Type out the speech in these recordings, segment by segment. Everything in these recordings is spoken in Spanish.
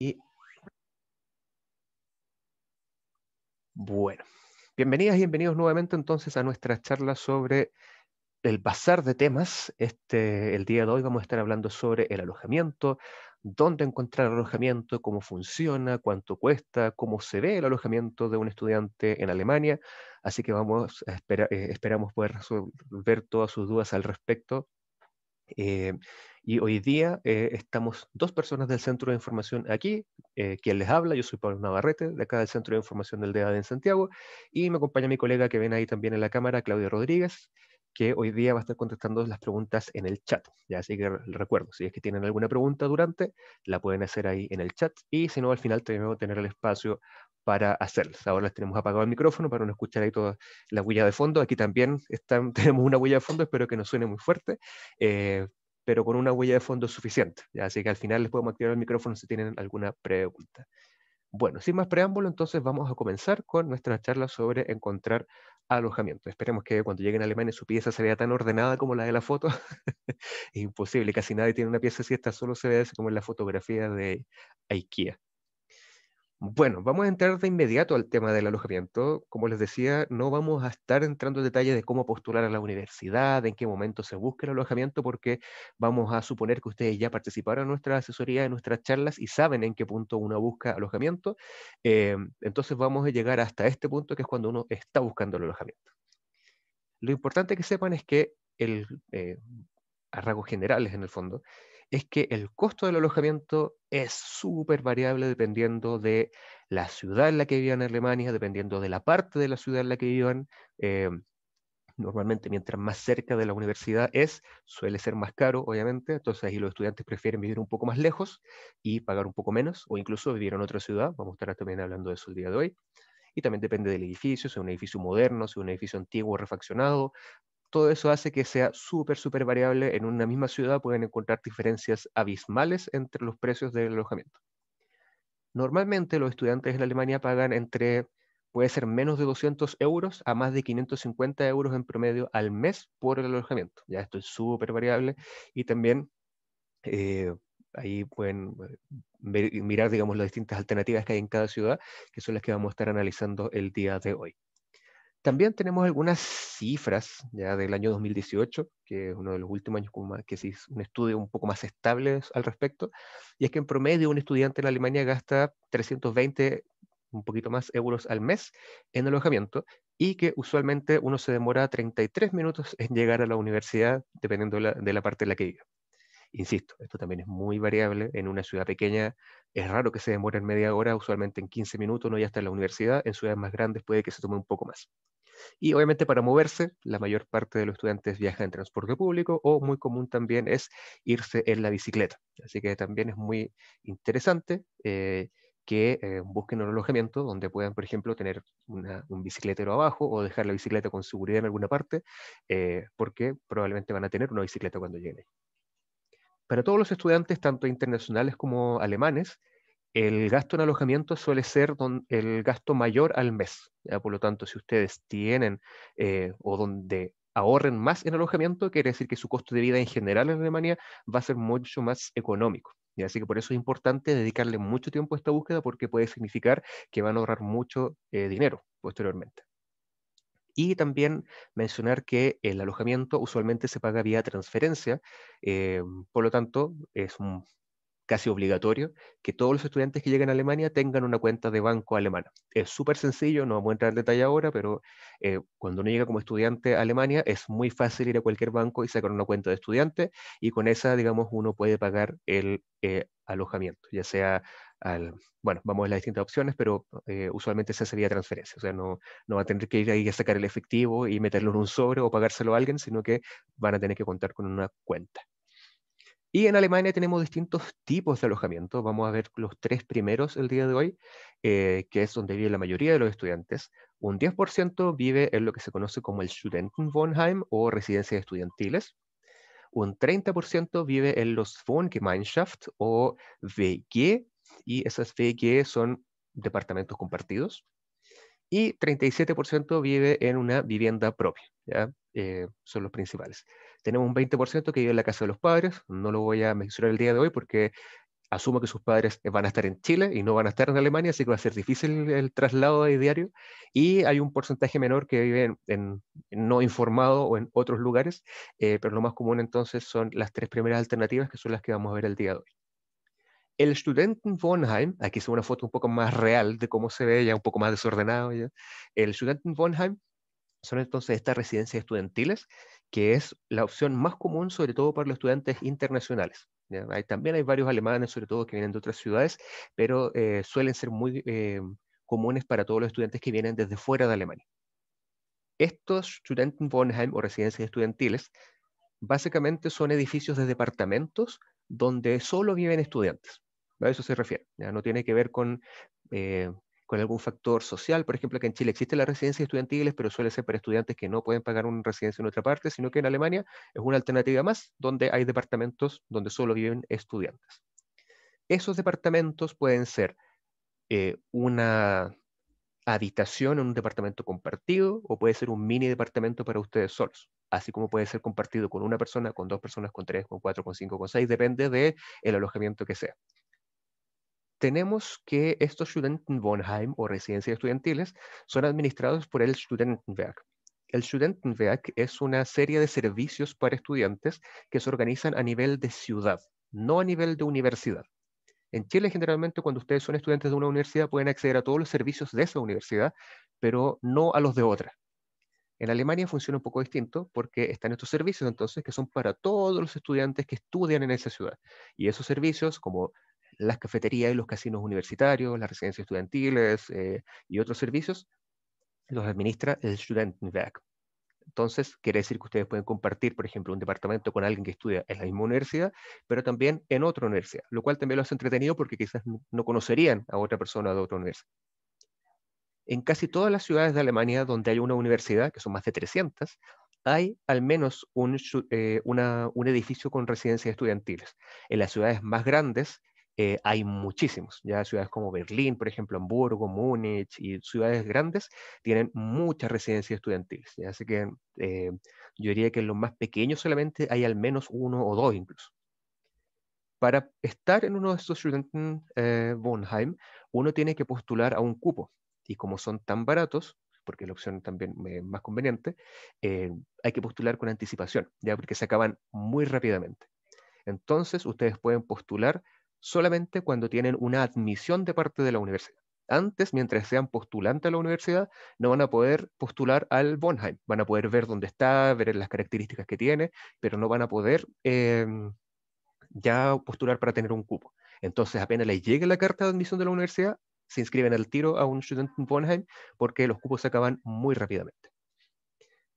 Y bueno, bienvenidas y bienvenidos nuevamente entonces a nuestra charla sobre el bazar de temas. Este, el día de hoy vamos a estar hablando sobre el alojamiento, dónde encontrar alojamiento, cómo funciona, cuánto cuesta, cómo se ve el alojamiento de un estudiante en Alemania. Así que vamos a eh, esperamos poder resolver todas sus dudas al respecto eh, y hoy día eh, estamos dos personas del Centro de Información aquí. Eh, quien les habla, yo soy Pablo Navarrete, de acá del Centro de Información del DEAD en Santiago. Y me acompaña mi colega que ven ahí también en la cámara, Claudio Rodríguez, que hoy día va a estar contestando las preguntas en el chat. ¿ya? Así que recuerdo, si es que tienen alguna pregunta durante, la pueden hacer ahí en el chat. Y si no, al final tenemos tener el espacio para hacerlas. Ahora las tenemos apagado el micrófono para no escuchar ahí toda la huella de fondo. Aquí también están, tenemos una huella de fondo, espero que no suene muy fuerte, eh, pero con una huella de fondo suficiente. Así que al final les podemos activar el micrófono si tienen alguna pregunta. Bueno, sin más preámbulo, entonces vamos a comenzar con nuestra charla sobre encontrar alojamiento. Esperemos que cuando lleguen a Alemania su pieza se vea tan ordenada como la de la foto. imposible, casi nadie tiene una pieza así, esta solo se ve así como en la fotografía de IKEA. Bueno, vamos a entrar de inmediato al tema del alojamiento. Como les decía, no vamos a estar entrando en detalles de cómo postular a la universidad, en qué momento se busca el alojamiento, porque vamos a suponer que ustedes ya participaron en nuestra asesoría, en nuestras charlas y saben en qué punto uno busca alojamiento. Eh, entonces vamos a llegar hasta este punto que es cuando uno está buscando el alojamiento. Lo importante que sepan es que el, eh, a rasgos generales en el fondo, es que el costo del alojamiento es súper variable dependiendo de la ciudad en la que vivan en Alemania, dependiendo de la parte de la ciudad en la que vivan. Eh, normalmente mientras más cerca de la universidad es, suele ser más caro, obviamente, entonces ahí los estudiantes prefieren vivir un poco más lejos y pagar un poco menos, o incluso vivir en otra ciudad, vamos a estar también hablando de eso el día de hoy, y también depende del edificio, si un edificio moderno, si un edificio antiguo refaccionado, todo eso hace que sea súper, súper variable. En una misma ciudad pueden encontrar diferencias abismales entre los precios del alojamiento. Normalmente los estudiantes en Alemania pagan entre, puede ser menos de 200 euros a más de 550 euros en promedio al mes por el alojamiento. Ya esto es súper variable y también eh, ahí pueden eh, mirar, digamos, las distintas alternativas que hay en cada ciudad, que son las que vamos a estar analizando el día de hoy. También tenemos algunas cifras ya del año 2018, que es uno de los últimos años que se un estudio un poco más estable al respecto, y es que en promedio un estudiante en Alemania gasta 320, un poquito más, euros al mes en alojamiento, y que usualmente uno se demora 33 minutos en llegar a la universidad, dependiendo de la parte en la que vive. Insisto, esto también es muy variable. En una ciudad pequeña es raro que se demore en media hora, usualmente en 15 minutos no ya está en la universidad. En ciudades más grandes puede que se tome un poco más. Y obviamente para moverse, la mayor parte de los estudiantes viaja en transporte público o muy común también es irse en la bicicleta. Así que también es muy interesante eh, que eh, busquen un alojamiento donde puedan, por ejemplo, tener un bicicletero abajo o dejar la bicicleta con seguridad en alguna parte, eh, porque probablemente van a tener una bicicleta cuando lleguen. Para todos los estudiantes, tanto internacionales como alemanes, el gasto en alojamiento suele ser el gasto mayor al mes. Por lo tanto, si ustedes tienen eh, o donde ahorren más en alojamiento, quiere decir que su costo de vida en general en Alemania va a ser mucho más económico. Y así que por eso es importante dedicarle mucho tiempo a esta búsqueda porque puede significar que van a ahorrar mucho eh, dinero posteriormente. Y también mencionar que el alojamiento usualmente se paga vía transferencia, eh, por lo tanto es un casi obligatorio que todos los estudiantes que lleguen a Alemania tengan una cuenta de banco alemana. Es súper sencillo, no vamos a entrar en detalle ahora, pero eh, cuando uno llega como estudiante a Alemania es muy fácil ir a cualquier banco y sacar una cuenta de estudiante y con esa, digamos, uno puede pagar el eh, alojamiento, ya sea al, bueno, vamos a las distintas opciones, pero eh, usualmente se hace transferencia, o sea, no, no va a tener que ir ahí a sacar el efectivo y meterlo en un sobre o pagárselo a alguien, sino que van a tener que contar con una cuenta. Y en Alemania tenemos distintos tipos de alojamiento. Vamos a ver los tres primeros el día de hoy, eh, que es donde vive la mayoría de los estudiantes. Un 10% vive en lo que se conoce como el Studentenwohnheim o residencias estudiantiles. Un 30% vive en los Wohngemeinschaft o WG, y esas WG son departamentos compartidos. Y 37% vive en una vivienda propia. ¿ya? Eh, son los principales tenemos un 20% que vive en la casa de los padres, no lo voy a mencionar el día de hoy porque asumo que sus padres van a estar en Chile y no van a estar en Alemania, así que va a ser difícil el traslado de diario. Y hay un porcentaje menor que vive en, no informado o en otros lugares, eh, pero lo más común entonces son las tres primeras alternativas que son las que vamos a ver el día de hoy. El Studenten aquí es una foto un poco más real de cómo se ve, ya un poco más desordenado. Ya. El Studenten son entonces estas residencias estudiantiles que es la opción más común, sobre todo para los estudiantes internacionales. también hay varios alemanes, sobre todo, que vienen de otras ciudades, pero eh, suelen ser muy eh, comunes para todos los estudiantes que vienen desde fuera de Alemania. Estos Studentenwohnheim o residencias estudiantiles básicamente son edificios de departamentos donde solo viven estudiantes. A eso se refiere. No tiene que ver con eh, con algún factor social. Por ejemplo, que en Chile existen las residencia estudiantiles, pero suele ser para estudiantes que no pueden pagar una residencia en otra parte, sino que en Alemania es una alternativa más, donde hay departamentos donde solo viven estudiantes. Esos departamentos pueden ser eh, una habitación en un departamento compartido o puede ser un mini departamento para ustedes solos, así como puede ser compartido con una persona, con dos personas, con tres, con cuatro, con cinco, con seis, depende del alojamiento que sea tenemos que estos Studentenwohnheim o residencias estudiantiles son administrados por el Studentenwerk. El Studentenwerk es una serie de servicios para estudiantes que se organizan a nivel de ciudad, no a nivel de universidad. En Chile, generalmente, cuando ustedes son estudiantes de una universidad, pueden acceder a todos los servicios de esa universidad, pero no a los de otra. En Alemania funciona un poco distinto porque están estos servicios entonces que son para todos los estudiantes que estudian en esa ciudad. Y esos servicios como las cafeterías y los casinos universitarios, las residencias estudiantiles eh, y otros servicios, los administra el Studentenwerk. Entonces, quiere decir que ustedes pueden compartir, por ejemplo, un departamento con alguien que estudia en la misma universidad, pero también en otra universidad, lo cual también lo hace entretenido porque quizás no conocerían a otra persona de otra universidad. En casi todas las ciudades de Alemania donde hay una universidad, que son más de 300, hay al menos eh, un edificio con residencias estudiantiles. En las ciudades más grandes, eh, hay muchísimos. Ya ciudades como Berlín, por ejemplo, Hamburgo, Múnich y ciudades grandes tienen muchas residencias estudiantiles. ¿ya? Así que eh, yo diría que en los más pequeños solamente hay al menos uno o dos incluso. Para estar en uno de estos Studentenwohnheim, eh, uno tiene que postular a un cupo. Y como son tan baratos, porque es la opción también más conveniente, hay que postular con anticipación, ya porque se acaban muy rápidamente. Entonces, ustedes pueden postular solamente cuando tienen una admisión de parte de la universidad. Antes, mientras sean postulantes a la universidad, no van a poder postular al Bonheim. Van a poder ver dónde está, ver las características que tiene, pero no van a poder em, ya postular para tener un cupo. Entonces, apenas les llegue la carta de admisión de la universidad, se inscriben al tiro a un Student Bonheim porque los cupos se acaban muy rápidamente.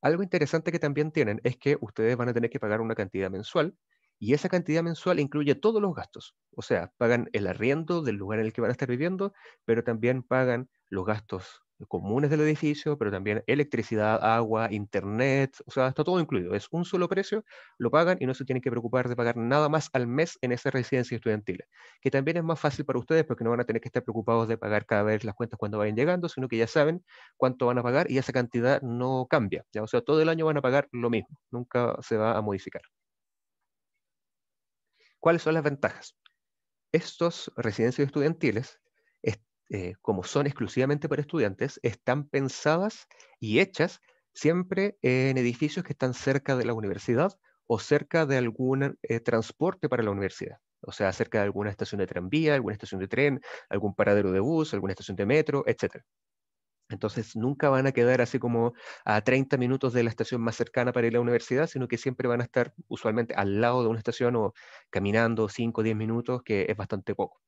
Algo interesante que también tienen es que ustedes van a tener que pagar una cantidad mensual y esa cantidad mensual incluye todos los gastos. O sea, pagan el arriendo del lugar en el que van a estar viviendo, pero también pagan los gastos comunes del edificio, pero también electricidad, agua, internet, o sea, está todo incluido. Es un solo precio, lo pagan y no se tienen que preocupar de pagar nada más al mes en esa residencia estudiantil, que también es más fácil para ustedes porque no van a tener que estar preocupados de pagar cada vez las cuentas cuando vayan llegando, sino que ya saben cuánto van a pagar y esa cantidad no cambia. O sea, todo el año van a pagar lo mismo, nunca se va a modificar. ¿Cuáles son las ventajas? Estos residencias estudiantiles, eh, como son exclusivamente para estudiantes, están pensadas y hechas siempre en edificios que están cerca de la universidad o cerca de algún eh, transporte para la universidad. O sea, cerca de alguna estación de tranvía, alguna estación de tren, algún paradero de bus, alguna estación de metro, etc. Entonces nunca van a quedar así como a 30 minutos de la estación más cercana para ir a la universidad, sino que siempre van a estar usualmente al lado de una estación o caminando 5 o 10 minutos, que es bastante poco.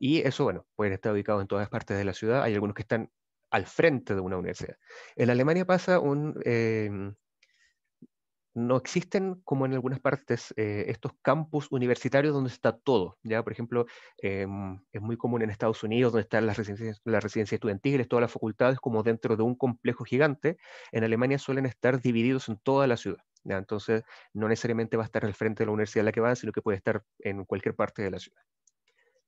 Y eso, bueno, pueden estar ubicados en todas partes de la ciudad. Hay algunos que están al frente de una universidad. En Alemania pasa un, em, no existen, como en algunas partes, eh, estos campus universitarios donde está todo. ¿ya? Por ejemplo, em, es muy común en Estados Unidos, donde están las residencias, estudiantiles, todas las facultades, como dentro de un complejo gigante. En Alemania suelen estar divididos en toda la ciudad. Entonces, no necesariamente va a estar al frente de la universidad a la que van, sino que puede estar en cualquier parte de la ciudad.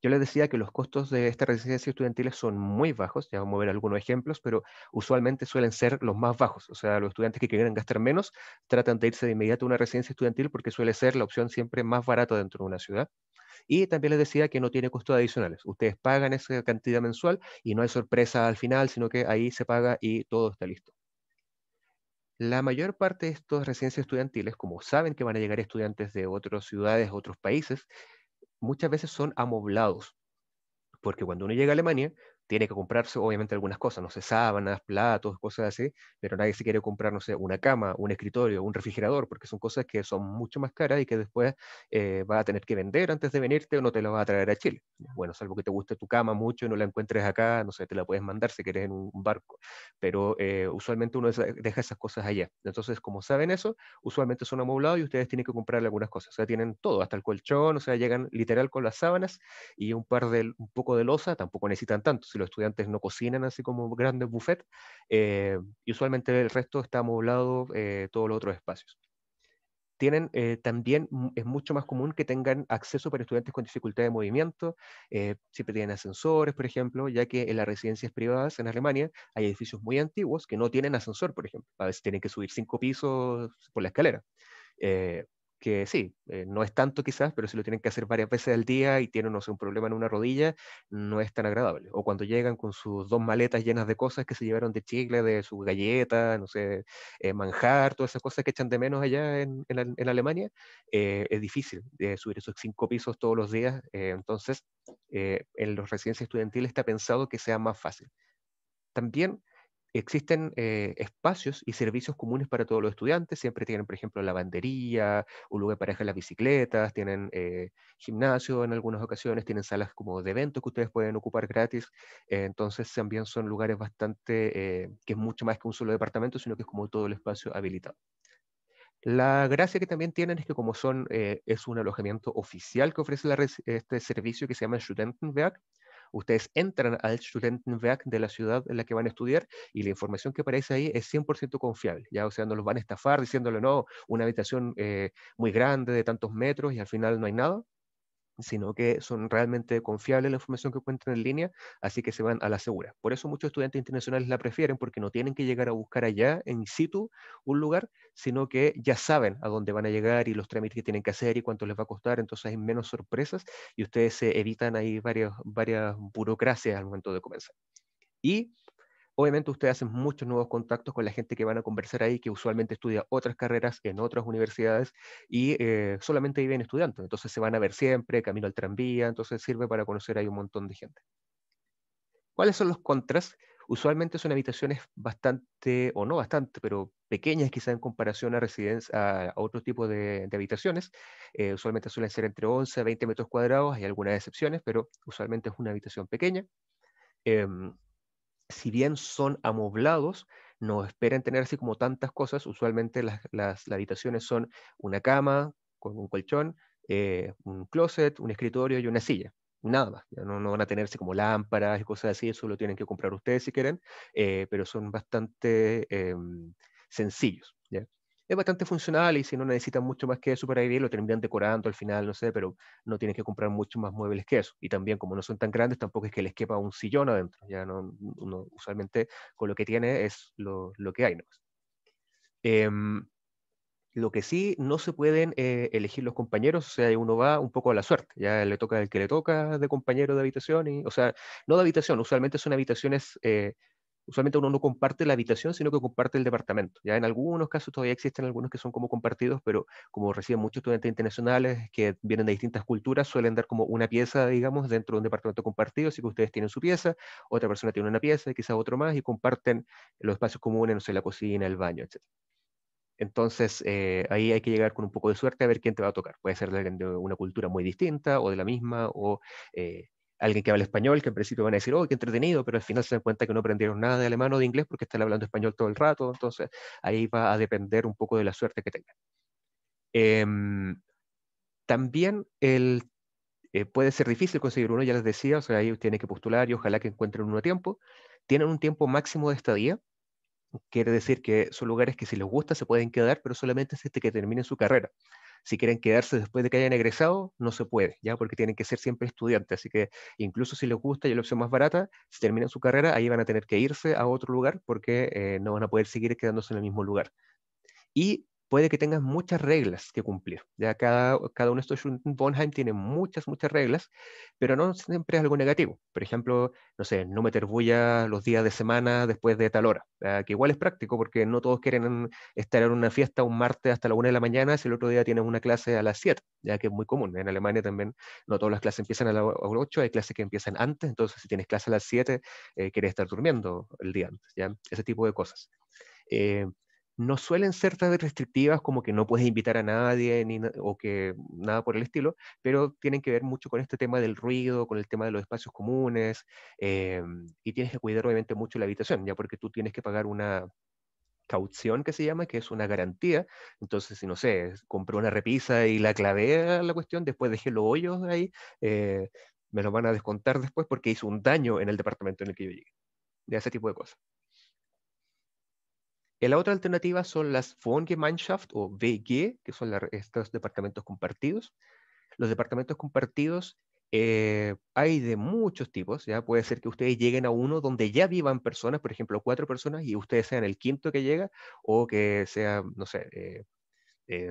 Yo les decía que los costos de esta residencia estudiantil son muy bajos, ya vamos a ver algunos ejemplos, pero usualmente suelen ser los más bajos. O sea, los estudiantes que quieren gastar menos tratan de irse de inmediato a una residencia estudiantil porque suele ser la opción siempre más barata dentro de una ciudad. Y también les decía que no tiene costos adicionales. Ustedes pagan esa cantidad mensual y no hay sorpresa al final, sino que ahí se paga y todo está listo. La mayor parte de estas residencias estudiantiles, como saben que van a llegar estudiantes de otras ciudades, otros países, muchas veces son amoblados, porque cuando uno llega a Alemania, tiene que comprarse obviamente algunas cosas, no sé, sábanas, platos, cosas así, pero nadie se quiere comprar, no sé, una cama, un escritorio, un refrigerador, porque son cosas que son mucho más caras y que después eh, va a tener que vender antes de venirte o no te lo va a traer a Chile. Bueno, salvo que te guste tu cama mucho y no la encuentres acá, no sé, te la puedes mandar si quieres en un barco, pero eh, usualmente uno deja esas cosas allá. Entonces, como saben eso, usualmente son amoblados y ustedes tienen que comprar algunas cosas, o sea, tienen todo, hasta el colchón, o sea, llegan literal con las sábanas y un par de, un poco de losa, tampoco necesitan tanto, si los estudiantes no cocinan así como grandes buffets, eh, y usualmente el resto está amoblado eh, todos los otros espacios. Tienen, eh, también es mucho más común que tengan acceso para estudiantes con dificultad de movimiento, siempre tienen ascensores, por ejemplo, ya que en las residencias privadas en Alemania hay edificios muy antiguos que no tienen ascensor, por ejemplo, a veces tienen que subir cinco pisos por la escalera que sí, eh, no es tanto quizás, pero si lo tienen que hacer varias veces al día y tienen, no sé, un problema en una rodilla, no es tan agradable. O cuando llegan con sus dos maletas llenas de cosas que se llevaron de chicle, de sus galletas, no sé, eh, manjar, todas esas cosas que echan de menos allá en, Alemania, eh, es difícil subir esos cinco pisos todos los días. entonces, en los residencias estudiantiles está pensado que sea más fácil. También existen eh, espacios y servicios comunes para todos los estudiantes. Siempre tienen, por ejemplo, lavandería, un lugar para dejar las bicicletas, tienen eh, gimnasio en algunas ocasiones, tienen salas como de eventos que ustedes pueden ocupar gratis. Eh, entonces también son lugares bastante, que es mucho más que un solo departamento, sino que es como todo el espacio habilitado. La gracia que también tienen es que como son, es un alojamiento oficial que ofrece la, este servicio que se llama Studentenwerk, Ustedes entran al Studentenwerk de la ciudad en la que van a estudiar y la información que aparece ahí es 100% confiable, ¿ya? O sea, no los van a estafar diciéndole, no, una habitación eh, muy grande de tantos metros y al final no hay nada sino que son realmente confiables la información que encuentran en línea, así que se van a la segura. Por eso muchos estudiantes internacionales la prefieren, porque no tienen que llegar a buscar allá, en situ, un lugar, sino que ya saben a dónde van a llegar y los trámites que tienen que hacer y cuánto les va a costar, entonces hay menos sorpresas y ustedes se evitan ahí varias, varias burocracias al momento de comenzar. Y Obviamente ustedes hacen muchos nuevos contactos con la gente que van a conversar ahí, que usualmente estudia otras carreras en otras universidades y eh, solamente viven estudiantes. Entonces se van a ver siempre, camino al tranvía, entonces sirve para conocer ahí un montón de gente. ¿Cuáles son los contras? Usualmente son habitaciones bastante, o no bastante, pero pequeñas quizá en comparación a, otro a otro tipo de, habitaciones. Eh, usualmente suelen ser entre 11 a 20 metros cuadrados, hay algunas excepciones, pero usualmente es una habitación pequeña. Em, si bien son amoblados, no esperen tener así como tantas cosas. Usualmente las, habitaciones son una cama con un colchón, eh, un closet, un escritorio y una silla. Nada más. No, van a tenerse como lámparas y cosas así, eso lo tienen que comprar ustedes si quieren, eh, pero son bastante em, sencillos es bastante funcional y si no necesitan mucho más que para vivir lo terminan decorando al final, no sé, pero no tienes que comprar mucho más muebles que eso. Y también, como no son tan grandes, tampoco es que les quepa un sillón adentro. Ya no, usualmente con lo que tiene es lo, que hay. Em, lo que sí, no se pueden eh, elegir los compañeros, o sea, uno va un poco a la suerte, ya le toca el que le toca de compañero de habitación, y, o sea, no de habitación, usualmente son habitaciones eh, usualmente uno no comparte la habitación, sino que comparte el departamento. Ya en algunos casos todavía existen algunos que son como compartidos, pero como reciben muchos estudiantes internacionales que vienen de distintas culturas, suelen dar como una pieza, digamos, dentro de un departamento compartido, así que ustedes tienen su pieza, otra persona tiene una pieza, quizás otro más, y comparten los espacios comunes, no sé, la cocina, el baño, etc. Entonces, eh, ahí hay que llegar con un poco de suerte a ver quién te va a tocar. Puede ser de, una cultura muy distinta o de la misma, o eh, alguien que habla español, que en principio van a decir, oh, qué entretenido, pero al final se dan cuenta que no aprendieron nada de alemán o de inglés porque están hablando español todo el rato, entonces ahí va a depender un poco de la suerte que tengan. Em, también el, eh, puede ser difícil conseguir uno, ya les decía, o sea, ahí tienen que postular y ojalá que encuentren uno a tiempo. Tienen un tiempo máximo de estadía, quiere decir que son lugares que si les gusta se pueden quedar, pero solamente es este que terminen su carrera si quieren quedarse después de que hayan egresado, no se puede, ¿ya? Porque tienen que ser siempre estudiantes, así que incluso si les gusta y es la opción más barata, si terminan su carrera, ahí van a tener que irse a otro lugar porque eh, no van a poder seguir quedándose en el mismo lugar. Y puede que tengas muchas reglas que cumplir. Ya cada, cada uno de estos Bonheim tiene muchas, muchas reglas, pero no siempre es algo negativo. Por ejemplo, no sé, no meter bulla los días de semana después de tal hora, ah, que igual es práctico porque no todos quieren estar en una fiesta un martes hasta la una de la mañana si el otro día tienen una clase a las siete. ya que es muy común. En Alemania también no todas las clases empiezan a las ocho, hay clases que empiezan antes, entonces si tienes clase a las siete eh, quieres estar durmiendo el día antes, ¿ya? ese tipo de cosas. Eh, no suelen ser tan restrictivas como que no puedes invitar a nadie o que nada por el estilo, pero tienen que ver mucho con este tema del ruido, con el tema de los espacios comunes em, y tienes que cuidar obviamente mucho la habitación, ya porque tú tienes que pagar una caución que se llama, que es una garantía. Entonces, si no sé, compré una repisa y la clavé a la cuestión, después dejé los hoyos ahí, eh, me lo van a descontar después porque hizo un daño en el departamento en el que yo llegué. De ese tipo de cosas. Eh, la otra alternativa son las Wohngemeinschaft o WG, que son estos departamentos compartidos. Los departamentos compartidos eh, hay de muchos tipos, ya puede ser que ustedes lleguen a uno donde ya vivan personas, por ejemplo, cuatro personas, y ustedes sean el quinto que llega, o que sea, no sé, eh,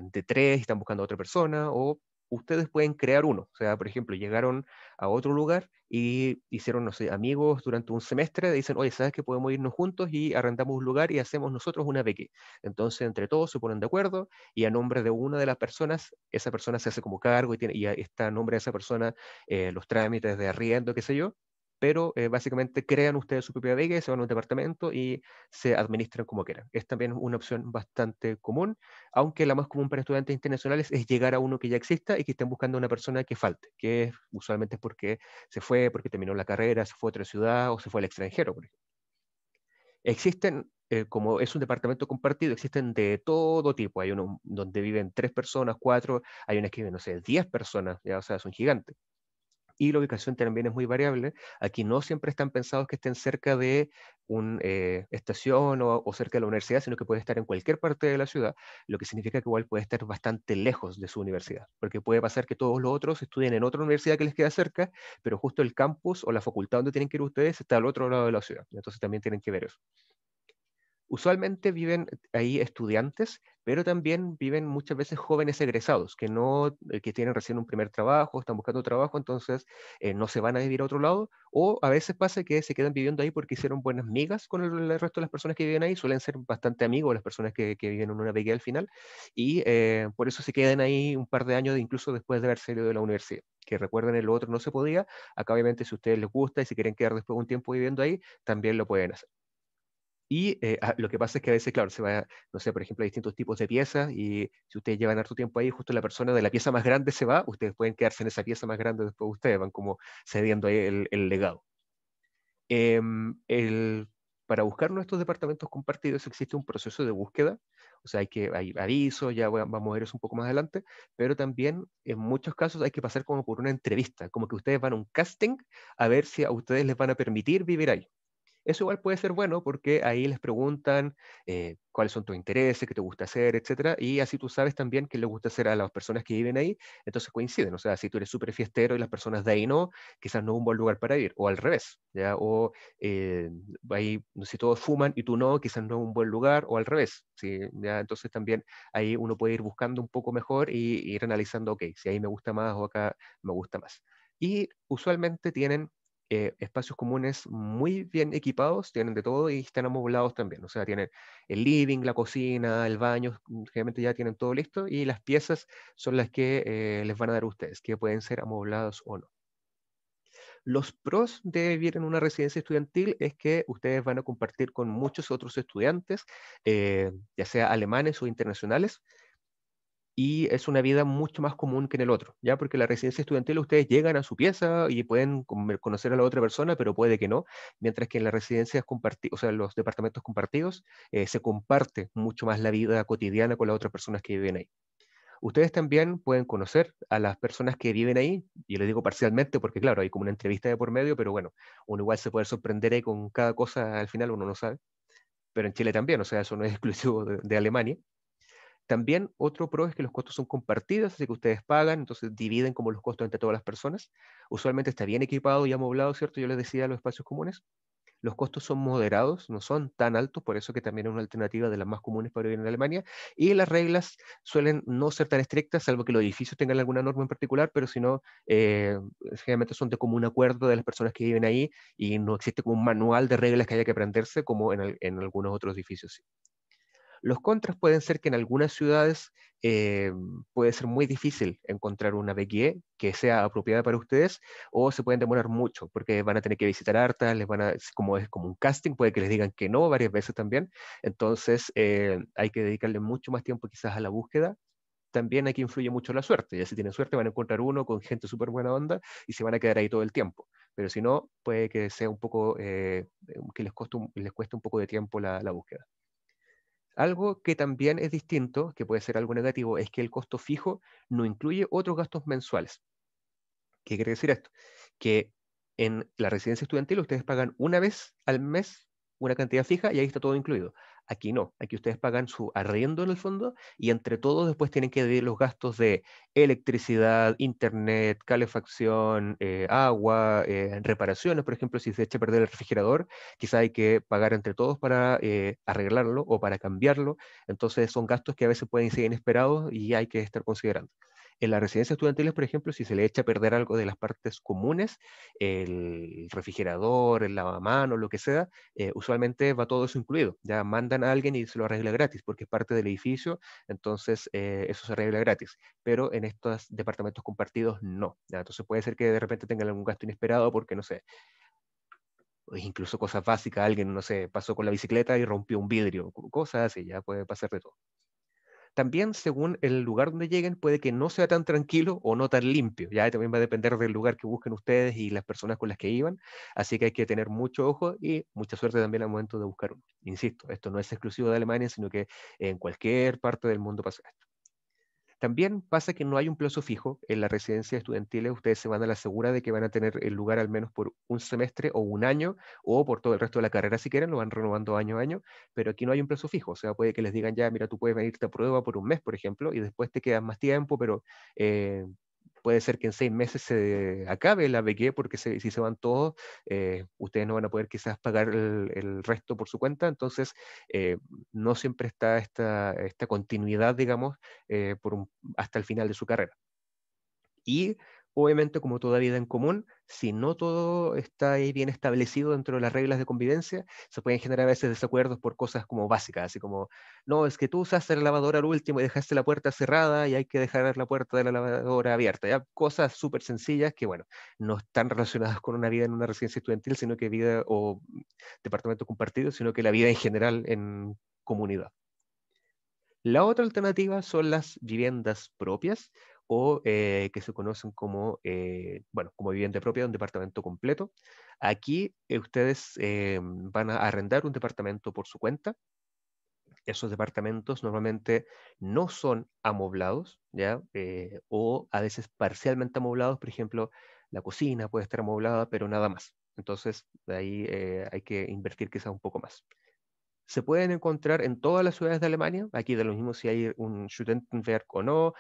de tres y están buscando a otra persona, o ustedes pueden crear uno. O sea, por ejemplo, llegaron a otro lugar y hicieron, no sé, amigos durante un semestre, dicen, oye, ¿sabes qué? podemos irnos juntos y arrendamos un lugar y hacemos nosotros una beque? Entonces, entre todos se ponen de acuerdo y a nombre de una de las personas, esa persona se hace como cargo y, tiene, y está a nombre de esa persona eh, los trámites de arriendo, qué sé yo, pero eh, básicamente crean ustedes su propia vega, se van a un departamento y se administran como quieran. Es también una opción bastante común, aunque la más común para estudiantes internacionales es llegar a uno que ya exista y que estén buscando una persona que falte, que usualmente es porque se fue, porque terminó la carrera, se fue a otra ciudad o se fue al extranjero, por Existen eh, como es un departamento compartido, existen de todo tipo. Hay uno donde viven tres personas, cuatro, hay una que viven, no sé, diez personas, ya, o sea, un gigante y la ubicación también es muy variable. Aquí no siempre están pensados que estén cerca de una eh, estación o, o, cerca de la universidad, sino que puede estar en cualquier parte de la ciudad, lo que significa que igual puede estar bastante lejos de su universidad, porque puede pasar que todos los otros estudien en otra universidad que les queda cerca, pero justo el campus o la facultad donde tienen que ir ustedes está al otro lado de la ciudad. Entonces también tienen que ver eso. Usualmente viven ahí estudiantes, pero también viven muchas veces jóvenes egresados que no eh, tienen recién un primer trabajo, están buscando trabajo, entonces eh, no se van a vivir a otro lado, o a veces pasa que se quedan viviendo ahí porque hicieron buenas migas con el, resto de las personas que viven ahí, suelen ser bastante amigos las personas que, viven en una vega al final, y eh, por eso se quedan ahí un par de años incluso después de haber salido de la universidad que recuerden el otro no se podía, acá obviamente si ustedes les gusta y si quieren quedar después un tiempo viviendo ahí, también lo pueden hacer. Y eh, ah, lo que pasa es que a veces, claro, se va, no sé, por ejemplo, hay distintos tipos de piezas y si ustedes llevan harto tiempo ahí, justo la persona de la pieza más grande se va, ustedes pueden quedarse en esa pieza más grande después de ustedes, van como cediendo ahí el, legado. Em, para buscar nuestros departamentos compartidos existe un proceso de búsqueda, o sea, hay que, hay avisos, ya vamos a ver eso un poco más adelante, pero también en muchos casos hay que pasar como por una entrevista, como que ustedes van a un casting a ver si a ustedes les van a permitir vivir ahí. Eso igual puede ser bueno porque ahí les preguntan eh, cuáles son tus intereses, qué te gusta hacer, etcétera, y así tú sabes también qué le gusta hacer a las personas que viven ahí, entonces coinciden, o sea, si tú eres súper fiestero y las personas de ahí no, quizás no es un buen lugar para ir, o al revés, ¿ya? O eh, ahí, si todos fuman y tú no, quizás no es un buen lugar, o al revés, ¿sí? ¿Ya? Entonces también ahí uno puede ir buscando un poco mejor e y ir analizando, ok, si ahí me gusta más o acá me gusta más. Y usualmente tienen eh, espacios comunes muy bien equipados, tienen de todo y están amoblados también. O sea, tienen el living, la cocina, el baño, mm, generalmente ya tienen todo listo y las piezas son las que eh, les van a dar ustedes, que pueden ser amoblados o no. Los pros de vivir en una residencia estudiantil es que ustedes van a compartir con muchos otros estudiantes, eh, ya sea alemanes o internacionales, y es una vida mucho más común que en el otro, ¿ya? Porque la residencia estudiantil ustedes llegan a su pieza y pueden conocer a la otra persona, pero puede que no, mientras que en las residencias compartidas, o sea, los departamentos compartidos, eh, se comparte mucho más la vida cotidiana con las otras personas que viven ahí. Ustedes también pueden conocer a las personas que viven ahí, y les digo parcialmente porque, claro, hay como una entrevista de por medio, pero bueno, uno igual se puede sorprender ahí con cada cosa, al final uno no sabe, pero en Chile también, o sea, eso no es exclusivo de, de Alemania. También otro pro es que los costos son compartidos, así que ustedes pagan, entonces dividen como los costos entre todas las personas. Usualmente está bien equipado y amoblado, ¿cierto? Yo les decía los espacios comunes. Los costos son moderados, no son tan altos, por eso que también es una alternativa de las más comunes para vivir en Alemania. Y las reglas suelen no ser tan estrictas, salvo que los edificios tengan alguna norma en particular, pero si no, eh, generalmente son de común acuerdo de las personas que viven ahí y no existe como un manual de reglas que haya que aprenderse como en algunos otros edificios. Los contras pueden ser que en algunas ciudades eh, puede ser muy difícil encontrar una BQE que sea apropiada para ustedes o se pueden demorar mucho porque van a tener que visitar hartas, les van a, como es como un casting, puede que les digan que no varias veces también. Entonces eh, hay que dedicarle mucho más tiempo quizás a la búsqueda también aquí influye mucho la suerte. Ya si tienen suerte van a encontrar uno con gente súper buena onda y se van a quedar ahí todo el tiempo. Pero si no, puede que sea un poco, eh, que les, les cueste un poco de tiempo la búsqueda. Algo que también es distinto, que puede ser algo negativo, es que el costo fijo no incluye otros gastos mensuales. ¿Qué quiere decir esto? Que en la residencia estudiantil ustedes pagan una vez al mes una cantidad fija y ahí está todo incluido. Aquí no, aquí ustedes pagan su arriendo en el fondo y entre todos después tienen que dividir los gastos de electricidad, internet, calefacción, eh, agua, eh, reparaciones, por ejemplo, si se echa a perder el refrigerador, quizá hay que pagar entre todos para eh, arreglarlo o para cambiarlo. Entonces son gastos que a veces pueden ser inesperados y hay que estar considerando. En las residencias estudiantiles, por ejemplo, si se le echa a perder algo de las partes comunes, el refrigerador, el lavamanos, lo que sea, eh, usualmente va todo eso incluido. Ya mandan a alguien y se lo arregla gratis porque es parte del edificio, entonces eh, eso se arregla gratis. Pero en estos departamentos compartidos no. entonces puede ser que de repente tengan algún gasto inesperado porque, no sé, incluso cosas básicas, alguien, no sé, pasó con la bicicleta y rompió un vidrio, cosas así, ya puede pasar de todo también según el lugar donde lleguen puede que no sea tan tranquilo o no tan limpio. Ya también va a depender del lugar que busquen ustedes y las personas con las que iban. Así que hay que tener mucho ojo y mucha suerte también al momento de buscar uno. Insisto, esto no es exclusivo de Alemania, sino que en cualquier parte del mundo pasa esto. También pasa que no hay un plazo fijo en la residencia estudiantil, eh, ustedes se van a la segura de que van a tener el lugar al menos por un semestre o un año, o por todo el resto de la carrera si quieren, lo van renovando año a año, pero aquí no hay un plazo fijo, o sea, puede que les digan ya, mira, tú puedes venirte a prueba por un mes, por ejemplo, y después te quedas más tiempo, pero... Eh, puede ser que en seis meses se acabe la BQ, porque si se van todos, eh, ustedes no van a poder quizás pagar el, resto por su cuenta, entonces eh, no siempre está esta, continuidad, digamos, eh, hasta el final de su carrera. Y obviamente como toda vida en común, si no todo está ahí bien establecido dentro de las reglas de convivencia, se pueden generar a veces desacuerdos por cosas como básicas, así como, no, es que tú usaste la lavadora al último y dejaste la puerta cerrada y hay que dejar la puerta de la lavadora abierta, ¿ya? cosas súper sencillas que, bueno, no están relacionadas con una vida en una residencia estudiantil, sino que vida o departamento compartido, sino que la vida en general en comunidad. La otra alternativa son las viviendas propias o eh, que se conocen como, eh, bueno, como vivienda propia, un departamento completo. Aquí eh, ustedes van a arrendar un departamento por su cuenta. Esos departamentos normalmente no son amoblados, ¿ya? o a veces parcialmente amoblados, por ejemplo, la cocina puede estar amoblada, pero nada más. Entonces, de ahí hay que invertir quizás un poco más se pueden encontrar en todas las ciudades de Alemania. Aquí de lo mismo si hay un Studentenwerk o no,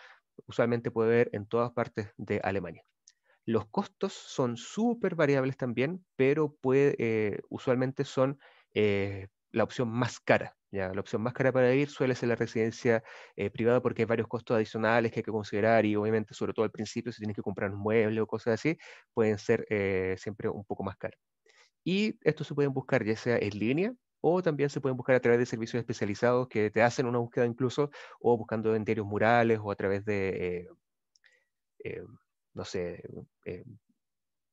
usualmente puede ver en todas partes de Alemania. Los costos son súper variables también, pero eh, usualmente son eh, la opción más cara. ¿ya? La opción más cara para vivir suele ser la residencia eh, privada porque hay varios costos adicionales que hay que considerar y obviamente, sobre todo al principio, si tienes que comprar un mueble o cosas así, pueden ser siempre un poco más caros. Y esto se pueden buscar ya sea en línea, o también se pueden buscar a través de servicios especializados que te hacen una búsqueda incluso, o buscando en diarios murales o a través de, eh, eh, no sé, eh,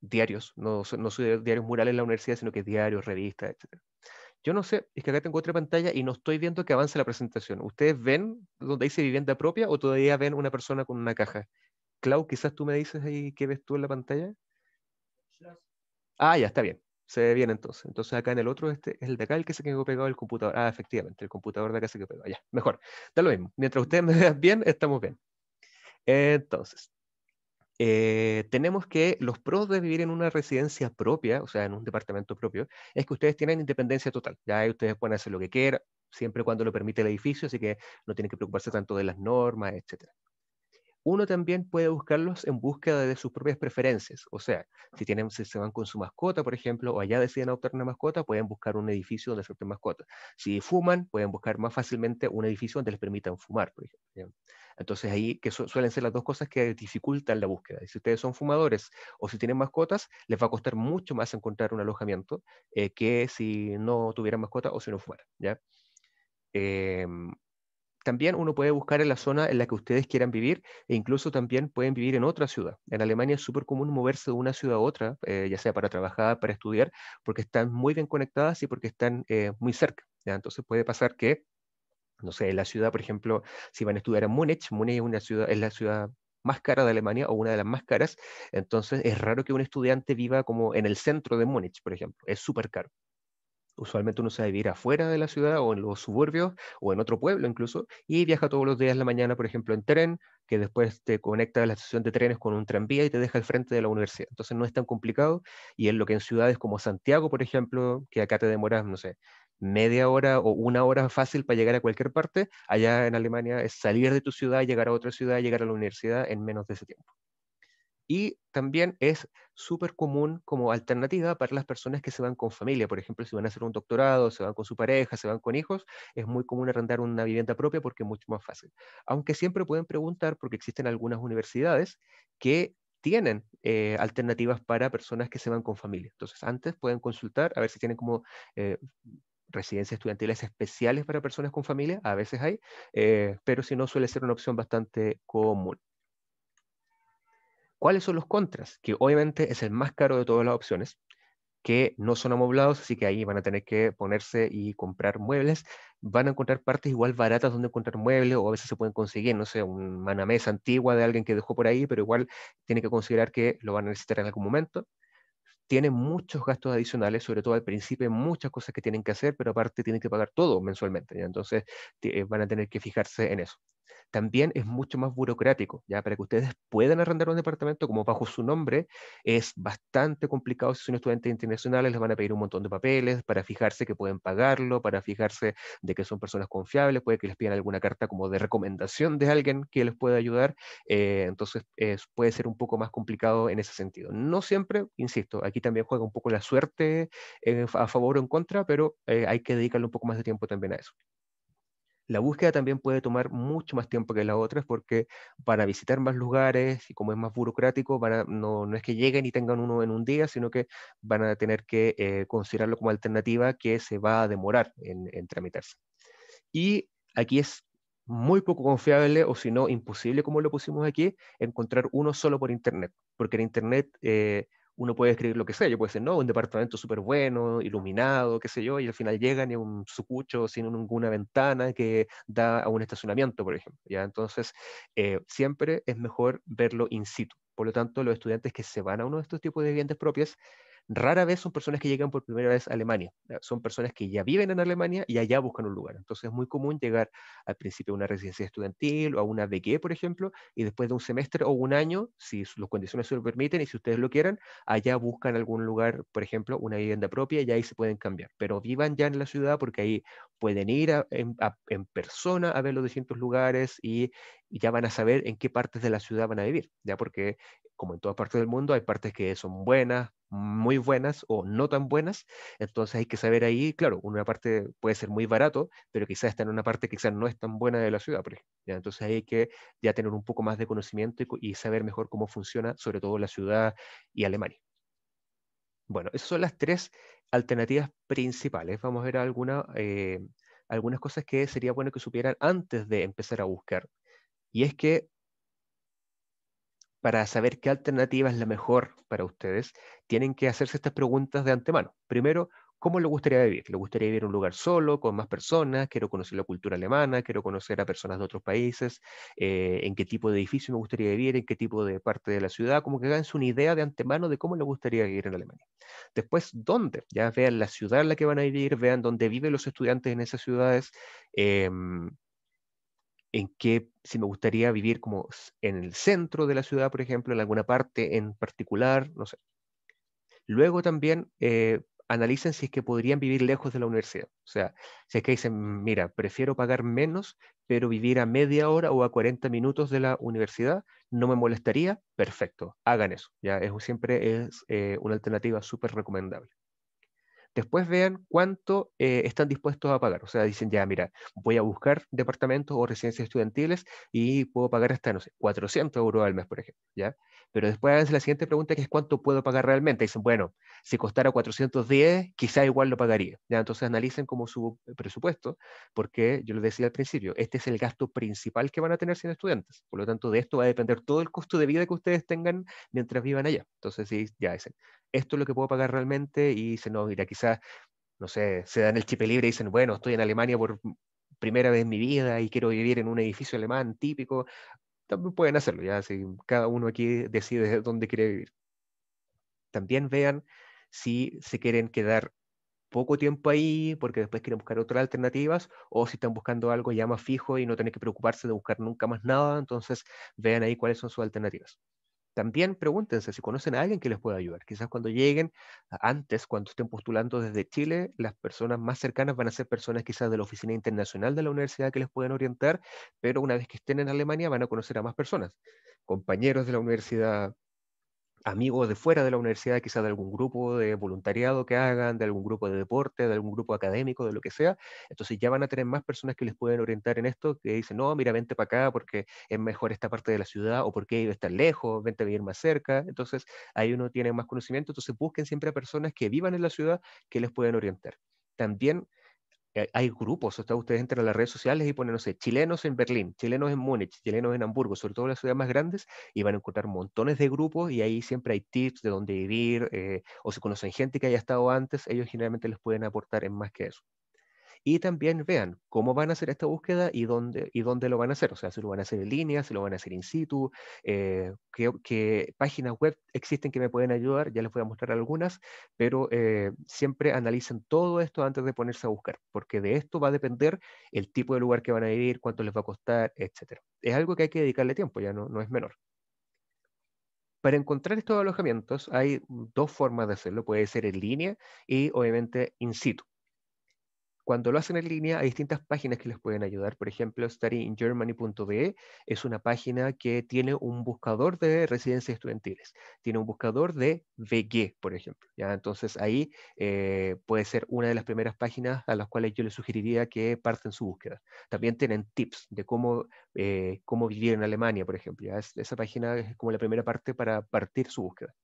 diarios, no, no soy diarios murales en la universidad, sino que diarios, revistas, etc. Yo no sé, es que acá tengo otra pantalla y no estoy viendo que avance la presentación. ¿Ustedes ven donde dice vivienda propia o todavía ven una persona con una caja? Clau, quizás tú me dices ahí qué ves tú en la pantalla. Ah, ya, está bien. Se ve bien entonces. Entonces acá en el otro, este es el de acá el que se quedó pegado el computador. Ah, efectivamente, el computador de acá se quedó pegado. Ya, mejor. Da lo mismo. Mientras ustedes me vean bien, estamos bien. Entonces, eh, tenemos que los pros de vivir en una residencia propia, o sea, en un departamento propio, es que ustedes tienen independencia total. Ya ustedes pueden hacer lo que quieran, siempre cuando lo permite el edificio, así que no tienen que preocuparse tanto de las normas, etc uno también puede buscarlos en búsqueda de sus propias preferencias. O sea, si, tienen, se van con su mascota, por ejemplo, o allá deciden adoptar una mascota, pueden buscar un edificio donde acepten mascotas. Si fuman, pueden buscar más fácilmente un edificio donde les permitan fumar, por ejemplo. Entonces ahí que suelen ser las dos cosas que dificultan la búsqueda. si ustedes son fumadores o si tienen mascotas, les va a costar mucho más encontrar un alojamiento eh, que si no tuvieran mascota o si no fumaran. ¿ya? Em, también uno puede buscar en la zona en la que ustedes quieran vivir e incluso también pueden vivir en otra ciudad. En Alemania es súper común moverse de una ciudad a otra, eh, ya sea para trabajar, para estudiar, porque están muy bien conectadas y porque están eh, muy cerca. Entonces puede pasar que, no sé, en la ciudad, por ejemplo, si van a estudiar en Múnich, Múnich una ciudad, es la ciudad más cara de Alemania o una de las más caras, entonces es raro que un estudiante viva como en el centro de Múnich, por ejemplo, es súper caro usualmente uno se va vivir afuera de la ciudad o en los suburbios o en otro pueblo incluso, y viaja todos los días de la mañana, por ejemplo, en tren, que después te conecta a la estación de trenes con un tranvía y te deja al frente de la universidad. Entonces no es tan complicado y en lo que en ciudades como Santiago, por ejemplo, que acá te demoras, no sé, media hora o una hora fácil para llegar a cualquier parte, allá en Alemania es salir de tu ciudad, llegar a otra ciudad, llegar a la universidad en menos de ese tiempo. Y también es súper común como alternativa para las personas que se van con familia. Por ejemplo, si van a hacer un doctorado, se van con su pareja, se van con hijos, es muy común arrendar una vivienda propia porque es mucho más fácil. Aunque siempre pueden preguntar, porque existen algunas universidades que tienen eh, alternativas para personas que se van con familia. Entonces, antes pueden consultar a ver si tienen como... Eh, residencias estudiantiles especiales para personas con familia, a veces hay, eh, pero si no suele ser una opción bastante común. ¿Cuáles son los contras? Que obviamente es el más caro de todas las opciones, que no son amoblados, así que ahí van a tener que ponerse y comprar muebles. Van a encontrar partes igual baratas donde encontrar muebles, o a veces se pueden conseguir, no sé, una mesa antigua de alguien que dejó por ahí, pero igual tiene que considerar que lo van a necesitar en algún momento tienen muchos gastos adicionales, sobre todo al principio, muchas cosas que tienen que hacer, pero aparte tienen que pagar todo mensualmente. Entonces eh, van a tener que fijarse en eso. También es mucho más burocrático, ya para que ustedes puedan arrendar un departamento como bajo su nombre, es bastante complicado si son estudiantes internacionales, les van a pedir un montón de papeles para fijarse que pueden pagarlo, para fijarse de que son personas confiables, puede que les pidan alguna carta como de recomendación de alguien que les pueda ayudar, eh, entonces puede ser un poco más complicado en ese sentido. No siempre, insisto, aquí también juega un poco la suerte eh, a favor o en contra, pero eh, hay que dedicarle un poco más de tiempo también a eso. La búsqueda también puede tomar mucho más tiempo que las otras porque para visitar más lugares y como es más burocrático, para no, no, es que lleguen y tengan uno en un día, sino que van a tener que eh, considerarlo como alternativa que se va a demorar en, tramitarse. Y aquí es muy poco confiable o si no imposible, como lo pusimos aquí, encontrar uno solo por Internet, porque en Internet eh, uno puede escribir lo que sea. Yo puedo decir, no, un departamento súper bueno, iluminado, qué sé yo, y al final llegan y un sucucho sin ninguna ventana que da a un estacionamiento, por ejemplo. ¿ya? Entonces, eh, siempre es mejor verlo in situ. Por lo tanto, los estudiantes que se van a uno de estos tipos de viviendas propias Rara vez son personas que llegan por primera vez a Alemania, eh, son personas que ya viven en Alemania y allá buscan un lugar. Entonces es muy común llegar al principio a una residencia estudiantil o a una BG, por ejemplo, y después de un semestre o un año, si las condiciones se lo permiten y si ustedes lo quieran, allá buscan algún lugar, por ejemplo, una vivienda propia y ahí se pueden cambiar. Pero vivan ya en la ciudad porque ahí pueden ir en persona a ver los distintos lugares y, ya van a saber en qué partes de la ciudad van a vivir, ya porque como en todas partes del mundo hay partes que son buenas, muy buenas o no tan buenas, entonces hay que saber ahí, claro, una parte puede ser muy barato, pero quizás está en una parte que quizás no es tan buena de la ciudad, Entonces hay que ya tener un poco más de conocimiento y, saber mejor cómo funciona, sobre todo la ciudad y Alemania. Bueno, esas son las tres alternativas principales. Vamos a ver alguna, eh, algunas cosas que sería bueno que supieran antes de empezar a buscar. Y es que para saber qué alternativa es la mejor para ustedes, tienen que hacerse estas preguntas de antemano. Primero, ¿cómo le gustaría vivir? ¿Le gustaría vivir en un lugar solo, con más personas? ¿Quiero conocer la cultura alemana? ¿Quiero conocer a personas de otros países? Eh, ¿En qué tipo de edificio me gustaría vivir? ¿En qué tipo de parte de la ciudad? Como que haganse una idea de antemano de cómo le gustaría vivir en Alemania. Después, ¿dónde? Ya vean la ciudad en la que van a vivir, vean dónde viven los estudiantes en esas ciudades. Em, en qué, si me gustaría vivir como en el centro de la ciudad, por ejemplo, en alguna parte en particular, no sé. Luego también eh, analicen si es que podrían vivir lejos de la universidad. O sea, si es que dicen, mira, prefiero pagar menos, pero vivir a media hora o a 40 minutos de la universidad, no me molestaría, perfecto, hagan eso. Ya eso siempre es eh, una alternativa súper recomendable. Después vean cuánto eh, están dispuestos a pagar. O sea, dicen, ya, mira, voy a buscar departamentos o residencias estudiantiles y puedo pagar hasta, no sé, 400 euros al mes, por ejemplo, ¿ya? Pero después hagan la siguiente pregunta, que es cuánto puedo pagar realmente. Dicen, bueno, si costara 410, quizá igual lo pagaría. ¿ya? Entonces analicen como su eh, presupuesto, porque yo les decía al principio, este es el gasto principal que van a tener siendo estudiantes. Por lo tanto, de esto va a depender todo el costo de vida que ustedes tengan mientras vivan allá. Entonces, sí, ya dicen, esto es lo que puedo pagar realmente y se no, mira, quizás, no sé, se dan el chip libre y dicen, bueno, estoy en Alemania por primera vez en mi vida y quiero vivir en un edificio alemán típico, también pueden hacerlo, ya, si cada uno aquí decide dónde quiere vivir. También vean si se quieren quedar poco tiempo ahí porque después quieren buscar otras alternativas o si están buscando algo ya más fijo y no tienen que preocuparse de buscar nunca más nada, entonces vean ahí cuáles son sus alternativas también pregúntense si conocen a alguien que les pueda ayudar. Quizás cuando lleguen, antes, cuando estén postulando desde Chile, las personas más cercanas van a ser personas quizás de la oficina internacional de la universidad que les pueden orientar, pero una vez que estén en Alemania van a conocer a más personas, compañeros de la universidad, amigos de fuera de la universidad, quizá de algún grupo de voluntariado que hagan, de algún grupo de deporte, de algún grupo académico, de lo que sea. Entonces ya van a tener más personas que les pueden orientar en esto, que dicen, no, mira, vente para acá porque es mejor esta parte de la ciudad o porque a estar lejos, vente a vivir más cerca. Entonces ahí uno tiene más conocimiento. Entonces busquen siempre a personas que vivan en la ciudad que les pueden orientar. También eh, hay grupos, o ustedes entran a las redes sociales y ponen, no sé, chilenos en Berlín, chilenos en Múnich, chilenos en Hamburgo, sobre todo en las ciudades más grandes, y van a encontrar montones de grupos y ahí siempre hay tips de dónde vivir, eh, o si conocen gente que haya estado antes, ellos generalmente les pueden aportar en más que eso y también vean cómo van a hacer esta búsqueda y dónde, y dónde lo van a hacer. O sea, si lo van a hacer en línea, si lo van a hacer in situ, eh, qué, páginas web existen que me pueden ayudar, ya les voy a mostrar algunas, pero eh, siempre analicen todo esto antes de ponerse a buscar, porque de esto va a depender el tipo de lugar que van a ir, cuánto les va a costar, etc. Es algo que hay que dedicarle tiempo, ya no, no es menor. Para encontrar estos alojamientos hay dos formas de hacerlo, puede ser en línea y obviamente in situ. Cuando lo hacen en línea, hay distintas páginas que les pueden ayudar. Por ejemplo, studyingermany.be es una página que tiene un buscador de residencias estudiantiles. Tiene un buscador de VG, por ejemplo. Entonces ahí eh, puede ser una de las primeras páginas a las cuales yo les sugeriría que parten su búsqueda. También tienen tips de cómo, eh, cómo vivir en Alemania, por ejemplo. esa página es como la primera parte para partir su búsqueda.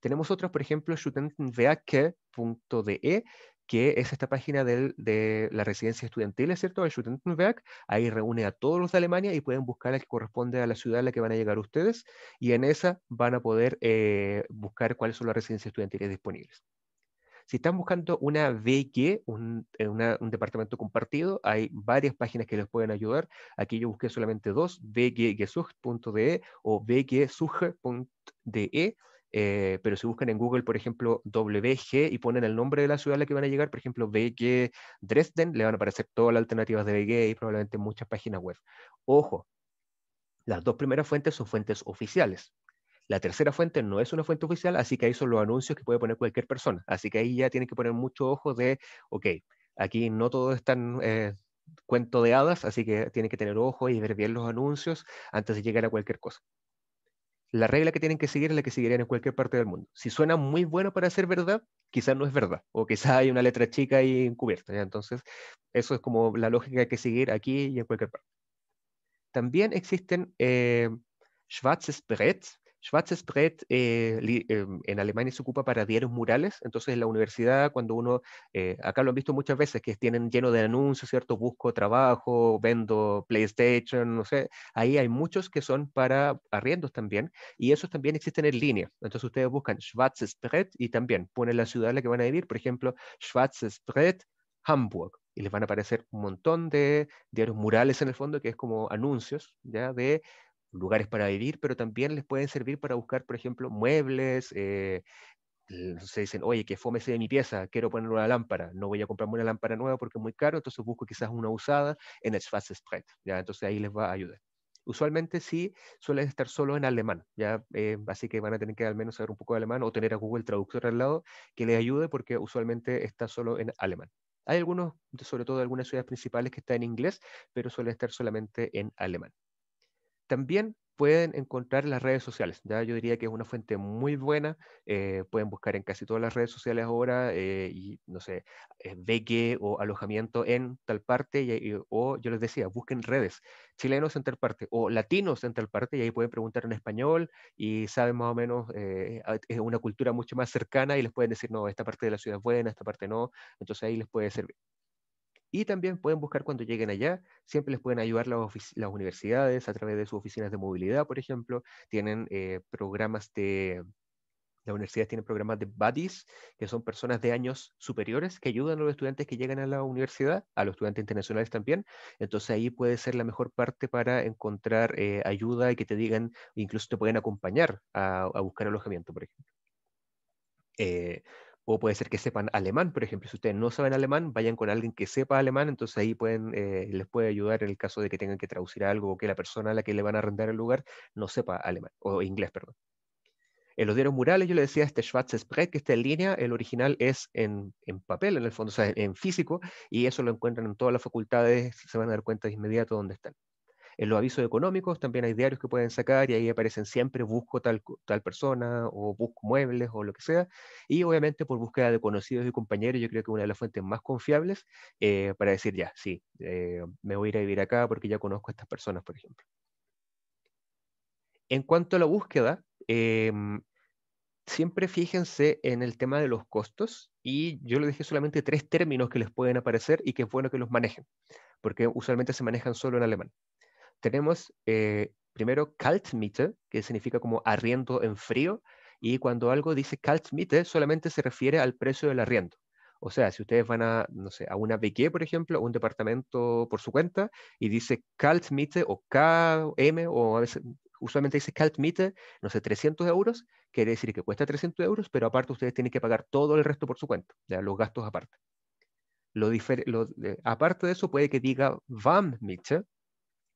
Tenemos otros, por ejemplo, studentenwerke.de, e, que es esta página de la residencia estudiantil, ¿cierto? El Studentenwerk, ahí reúne a todos los de Alemania y pueden buscar la que corresponde a la ciudad a la que van a llegar ustedes, y en esa van a poder eh, buscar cuáles son las residencias estudiantiles disponibles. Si están buscando una VG, un, eh, un, departamento compartido, hay varias páginas que les pueden ayudar. Aquí yo busqué solamente dos, wggesucht.de e o wgsuche.de eh, pero si buscan en Google, por ejemplo, WG y ponen el nombre de la ciudad a la que van a llegar, por ejemplo, BG Dresden, le van a aparecer todas las alternativas de BG y probablemente muchas páginas web. Ojo, las dos primeras fuentes son fuentes oficiales. La tercera fuente no es una fuente oficial, así que ahí son los anuncios que puede poner cualquier persona. Así que ahí ya tienen que poner mucho ojo de, ok, aquí no todo es tan eh, cuento de hadas, así que tienen que tener ojo y ver bien los anuncios antes de llegar a cualquier cosa. La regla que tienen que seguir es la que seguirían en cualquier parte del mundo. Si suena muy bueno para ser verdad, quizás no es verdad, o quizás hay una letra chica ahí encubierta. Entonces, eso es como la lógica que seguir aquí y en cualquier parte. También existen eh, schwarzes Schwarzes eh, em, en Alemania se ocupa para diarios murales, entonces en la universidad cuando uno, eh, acá lo han visto muchas veces, que tienen lleno de anuncios, ¿cierto? Busco trabajo, vendo PlayStation, no sé, ahí hay muchos que son para arriendos también, y esos también existen en línea, entonces ustedes buscan Schwarzes y también ponen la ciudad en la que van a vivir, por ejemplo, Schwarzes Brett, Hamburg, y les van a aparecer un montón de diarios murales en el fondo, que es como anuncios, ¿ya? De lugares para vivir, pero también les pueden servir para buscar, por ejemplo, muebles. Eh, se dicen, oye, que fome de mi pieza, quiero poner una lámpara, no voy a comprarme una lámpara nueva porque es muy caro, entonces busco quizás una usada en el Spread, ¿ya? entonces ahí les va a ayudar. Usualmente sí suelen estar solo en alemán, ¿ya? Eh, así que van a tener que al menos saber un poco de alemán o tener a Google Traductor al lado que les ayude porque usualmente está solo en alemán. Hay algunos, sobre todo algunas ciudades principales que está en inglés, pero suele estar solamente en alemán. También pueden encontrar las redes sociales. ¿ya? Yo diría que es una fuente muy buena. Eh, pueden buscar en casi todas las redes sociales ahora eh, y, no sé, eh, beque o alojamiento en tal parte. o yo les decía, busquen redes chilenos en tal parte o latinos en tal parte y ahí pueden preguntar en español y saben más o menos, es una cultura mucho más cercana y les pueden decir, no, esta parte de la ciudad es buena, esta parte no. Entonces ahí les puede servir. Y también pueden buscar cuando lleguen allá, siempre les pueden ayudar las, universidades a través de sus oficinas de movilidad, por ejemplo. Tienen eh, programas de, las universidades tienen programas de buddies, que son personas de años superiores que ayudan a los estudiantes que llegan a la universidad, a los estudiantes internacionales también. Entonces ahí puede ser la mejor parte para encontrar eh, ayuda y que te digan, incluso te pueden acompañar a, buscar alojamiento, por ejemplo. Eh, o puede ser que sepan alemán, por ejemplo. Si ustedes no saben alemán, vayan con alguien que sepa alemán, entonces ahí pueden, eh, les puede ayudar en el caso de que tengan que traducir algo o que la persona a la que le van a arrendar el lugar no sepa alemán, o inglés, perdón. En los diarios murales, yo le decía, este Schwarze spread que está en línea, el original es en, papel, en el fondo, o sea, en, físico, y eso lo encuentran en todas las facultades, se van a dar cuenta de inmediato dónde están. En los avisos económicos también hay diarios que pueden sacar y ahí aparecen siempre busco tal, tal persona o busco muebles o lo que sea. Y obviamente por búsqueda de conocidos y compañeros, yo creo que una de las fuentes más confiables eh, para decir ya, sí, eh, me voy a ir a vivir acá porque ya conozco a estas personas, por ejemplo. En cuanto a la búsqueda, em, siempre fíjense en el tema de los costos y yo les dije solamente tres términos que les pueden aparecer y que es bueno que los manejen, porque usualmente se manejan solo en alemán tenemos eh, primero Kaltmiete, que significa como arriendo en frío, y cuando algo dice Kaltmiete solamente se refiere al precio del arriendo. O sea, si ustedes van a, no sé, a una BG, por ejemplo, a un departamento por su cuenta, y dice Kaltmiete o KM, o a veces usualmente dice Kaltmiete, no sé, 300 euros, quiere decir que cuesta 300 euros, pero aparte ustedes tienen que pagar todo el resto por su cuenta, ya, los gastos aparte. Lo aparte de eso, puede que diga van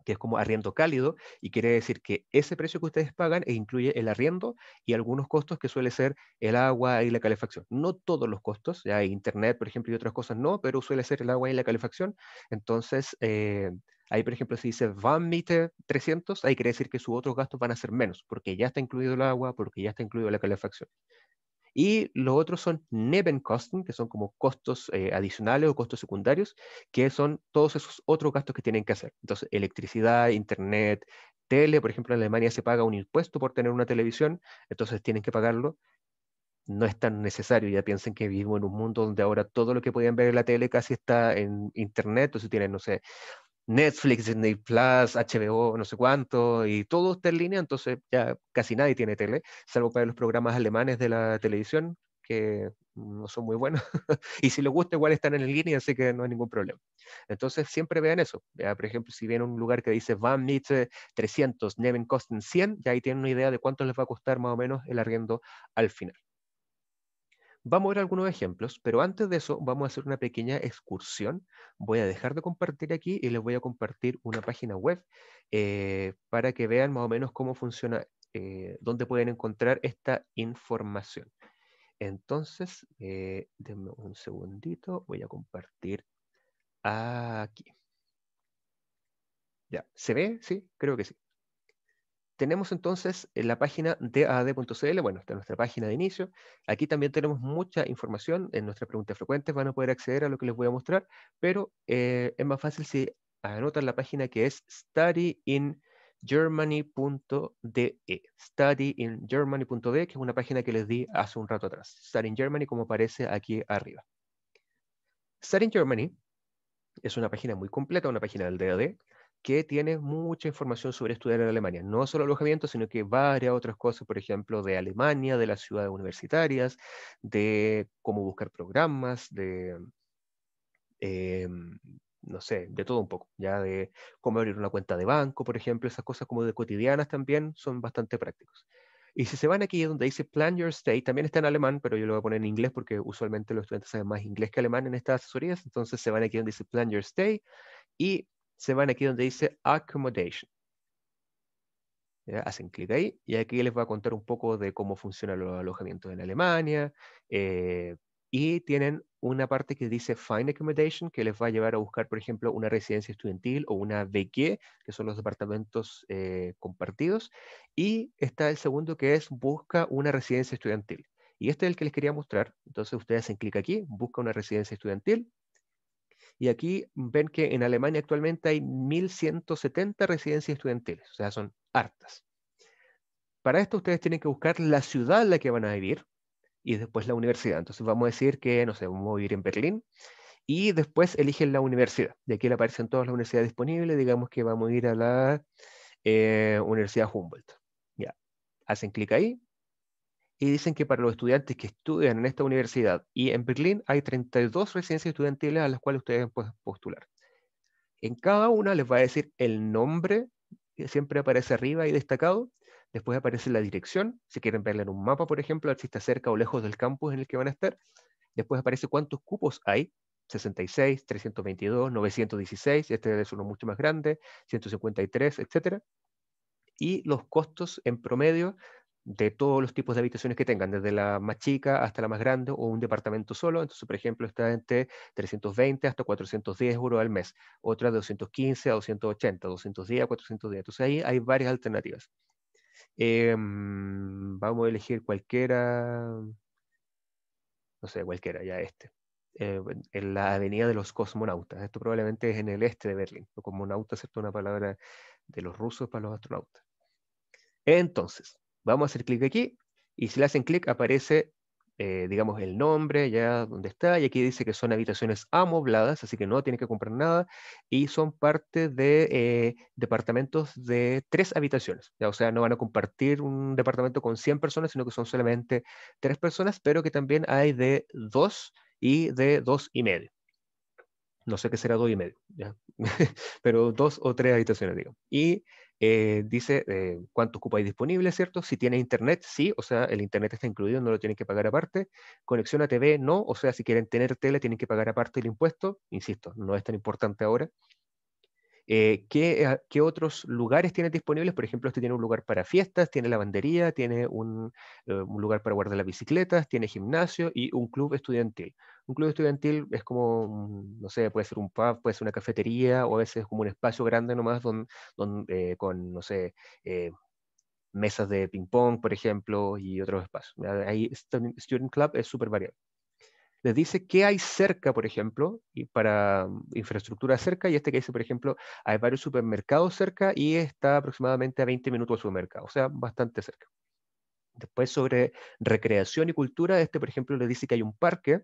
que es como arriendo cálido, y quiere decir que ese precio que ustedes pagan e incluye el arriendo y algunos costos que suele ser el agua y la calefacción. No todos los costos, ya hay internet, por ejemplo, y otras cosas no, pero suele ser el agua y la calefacción. Entonces, eh, ahí, por ejemplo, si dice van meter 300, ahí quiere decir que sus otros gastos van a ser menos, porque ya está incluido el agua, porque ya está incluido la calefacción. Y los otros son Nebenkosten, que son como costos eh, adicionales o costos secundarios, que son todos esos otros gastos que tienen que hacer. Entonces, electricidad, internet, tele, por ejemplo, en Alemania se paga un impuesto por tener una televisión, entonces tienen que pagarlo. No es tan necesario, ya piensen que vivo en un mundo donde ahora todo lo que podían ver en la tele casi está en internet, o se tienen, no sé, Netflix, Disney Plus, HBO, no sé cuánto, y todo está en línea, entonces ya casi nadie tiene tele, salvo para los programas alemanes de la televisión, que no son muy buenos. y si les gusta, igual están en línea, así que no hay ningún problema. Entonces, siempre vean eso. por ejemplo, si viene un lugar que dice Van Nietzsche eh, 300, Neven 100, ya ahí tienen una idea de cuánto les va a costar más o menos el arriendo al final. Vamos a ver algunos ejemplos, pero antes de eso vamos a hacer una pequeña excursión. Voy a dejar de compartir aquí y les voy a compartir una página web eh, para que vean más o menos cómo funciona, eh, dónde pueden encontrar esta información. Entonces, eh, denme un segundito, voy a compartir aquí. Ya, ¿se ve? Sí, creo que sí tenemos entonces en la página dad.cl, bueno, esta es nuestra página de inicio. Aquí también tenemos mucha información. En nuestras preguntas frecuentes van a poder acceder a lo que les voy a mostrar, pero eh, es más fácil si anotan la página que es studyingermany.de. Studyingermany.de, que es una página que les di hace un rato atrás. Study in Germany, como aparece aquí arriba. Study in Germany es una página muy completa, una página del DAD, que tiene mucha información sobre estudiar en Alemania. No solo alojamiento, sino que varias otras cosas, por ejemplo, de Alemania, de las ciudades universitarias, de cómo buscar programas, de, em, no sé, de todo un poco, ya de cómo abrir una cuenta de banco, por ejemplo, esas cosas como de cotidianas también son bastante prácticos. Y si se van aquí donde dice Plan Your Stay, también está en alemán, pero yo lo voy a poner en inglés porque usualmente los estudiantes saben más inglés que alemán en estas asesorías, entonces se van aquí donde dice Plan Your Stay y se van aquí donde dice accommodation. Hacen clic ahí y aquí les va a contar un poco de cómo funcionan los alojamientos en Alemania. Eh, y tienen una parte que dice Find Accommodation, que les va a llevar a buscar, por ejemplo, una residencia estudiantil o una WG que son los departamentos eh, compartidos. Y está el segundo que es Busca una residencia estudiantil. Y este es el que les quería mostrar. Entonces ustedes hacen clic aquí, busca una residencia estudiantil, y aquí ven que en Alemania actualmente hay 1.170 residencias estudiantiles, o sea, son hartas. Para esto ustedes tienen que buscar la ciudad en la que van a vivir y después la universidad. Entonces vamos a decir que, no sé, vamos a vivir en Berlín y después eligen la universidad. De aquí le aparecen todas las universidades disponibles, digamos que vamos a ir a la eh, Universidad Humboldt. Ya, hacen clic ahí y dicen que para los estudiantes que estudian en esta universidad y en Berlín hay 32 residencias estudiantiles a las cuales ustedes pueden postular. En cada una les va a decir el nombre, que siempre aparece arriba y destacado, después aparece la dirección, si quieren verla en un mapa, por ejemplo, si está cerca o lejos del campus en el que van a estar, después aparece cuántos cupos hay, 66, 322, 916, este es uno mucho más grande, 153, etc. Y los costos en promedio de todos los tipos de habitaciones que tengan, desde la más chica hasta la más grande o un departamento solo. Entonces, por ejemplo, está entre 320 hasta 410 euros al mes, otra de 215 a 280, 210 a 410. Entonces ahí hay varias alternativas. Em, vamos a elegir cualquiera, no sé, cualquiera, ya este. Eh, en la Avenida de los Cosmonautas. Esto probablemente es en el este de Berlín. Los cosmonautas cierto una palabra de los rusos para los astronautas. Entonces, Vamos a hacer clic aquí y si le hacen clic aparece, eh, digamos, el nombre, ya donde está, y aquí dice que son habitaciones amobladas, así que no tienen que comprar nada, y son parte de eh, departamentos de tres habitaciones, ya, o sea, no van a compartir un departamento con 100 personas, sino que son solamente tres personas, pero que también hay de dos y de dos y medio. No sé qué será dos y medio, pero dos o tres habitaciones, digo. Y eh, dice eh, cuánto cuántos cupos hay disponibles, ¿cierto? Si tiene internet, sí, o sea, el internet está incluido, no lo tienen que pagar aparte. Conexión a TV, no, o sea, si quieren tener tele, tienen que pagar aparte el impuesto, insisto, no es tan importante ahora. Eh, ah, ¿qué, otros lugares tiene disponibles? Por ejemplo, este tiene un lugar para fiestas, tiene lavandería, tiene eh, un, lugar para guardar las bicicletas, tiene gimnasio y un club estudiantil. Un club estudiantil es como, mm, no sé, puede ser un pub, puede ser una cafetería o a veces como un espacio grande nomás eh, con, no sé, mesas de ping-pong, por ejemplo, y otros espacios. Ahí Student Club es súper variado les dice qué hay cerca, por ejemplo, y para mm, infraestructura cerca, y este que dice, por ejemplo, hay varios supermercados cerca y está aproximadamente a 20 minutos del supermercado, o sea, bastante cerca. Después sobre recreación y cultura, este, por ejemplo, le dice que hay un parque,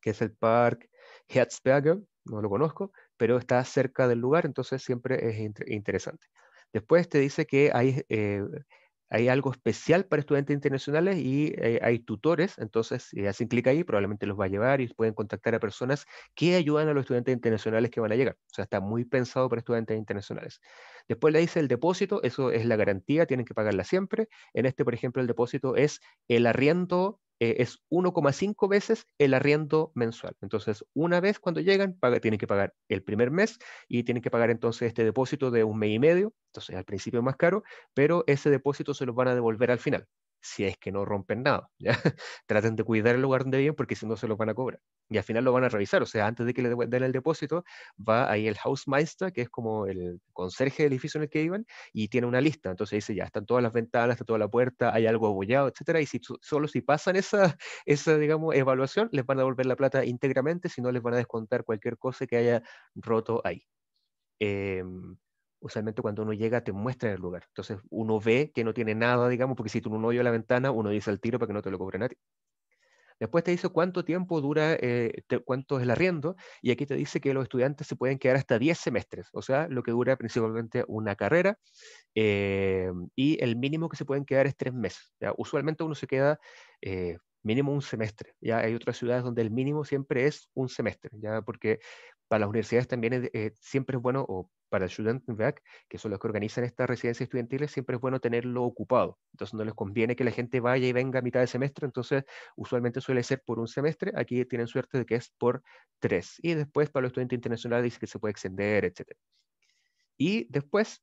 que es el Parque Herzberger, no lo conozco, pero está cerca del lugar, entonces siempre es interesante. Después te dice que hay eh, hay algo especial para estudiantes internacionales y eh, hay tutores, entonces si eh, hacen clic ahí, probablemente los va a llevar y pueden contactar a personas que ayudan a los estudiantes internacionales que van a llegar. O sea, está muy pensado para estudiantes internacionales. Después le dice el depósito, eso es la garantía, tienen que pagarla siempre. En este, por ejemplo, el depósito es el arriendo eh, es 1,5 veces el arriendo mensual. Entonces, una vez cuando llegan, tienen que pagar el primer mes y tienen que pagar entonces este depósito de un mes y medio. Entonces, al principio es más caro, pero ese depósito se los van a devolver al final si es que no rompen nada. Traten de cuidar el lugar donde viven porque si no se los van a cobrar. Y al final lo van a revisar, o sea, antes de que le den el depósito, va ahí el Hausmeister, que es como el conserje del edificio en el que iban, y tiene una lista. Entonces dice, ya, están todas las ventanas, está toda la puerta, hay algo abollado, etc. y si, solo si pasan esa, esa, digamos, evaluación, les van a devolver la plata íntegramente, si no les van a descontar cualquier cosa que haya roto ahí. Em, usualmente cuando uno llega te muestra el lugar. Entonces uno ve que no tiene nada, digamos, porque si tú no oyes la ventana, uno dice al tiro para que no te lo cobren a ti. Después te dice cuánto tiempo dura, eh, cuánto es el arriendo, y aquí te dice que los estudiantes se pueden quedar hasta 10 semestres, o sea, lo que dura principalmente una carrera, eh, y el mínimo que se pueden quedar es 3 meses. usualmente uno se queda eh, mínimo un semestre. Ya hay otras ciudades donde el mínimo siempre es un semestre, ya porque para las universidades también eh, siempre es bueno, o para el Student Back, que son los que organizan estas residencias estudiantiles, siempre es bueno tenerlo ocupado. Entonces no les conviene que la gente vaya y venga a mitad de semestre, entonces usualmente suele ser por un semestre, aquí tienen suerte de que es por tres. Y después para los estudiantes internacionales dice que se puede extender, etc. Y después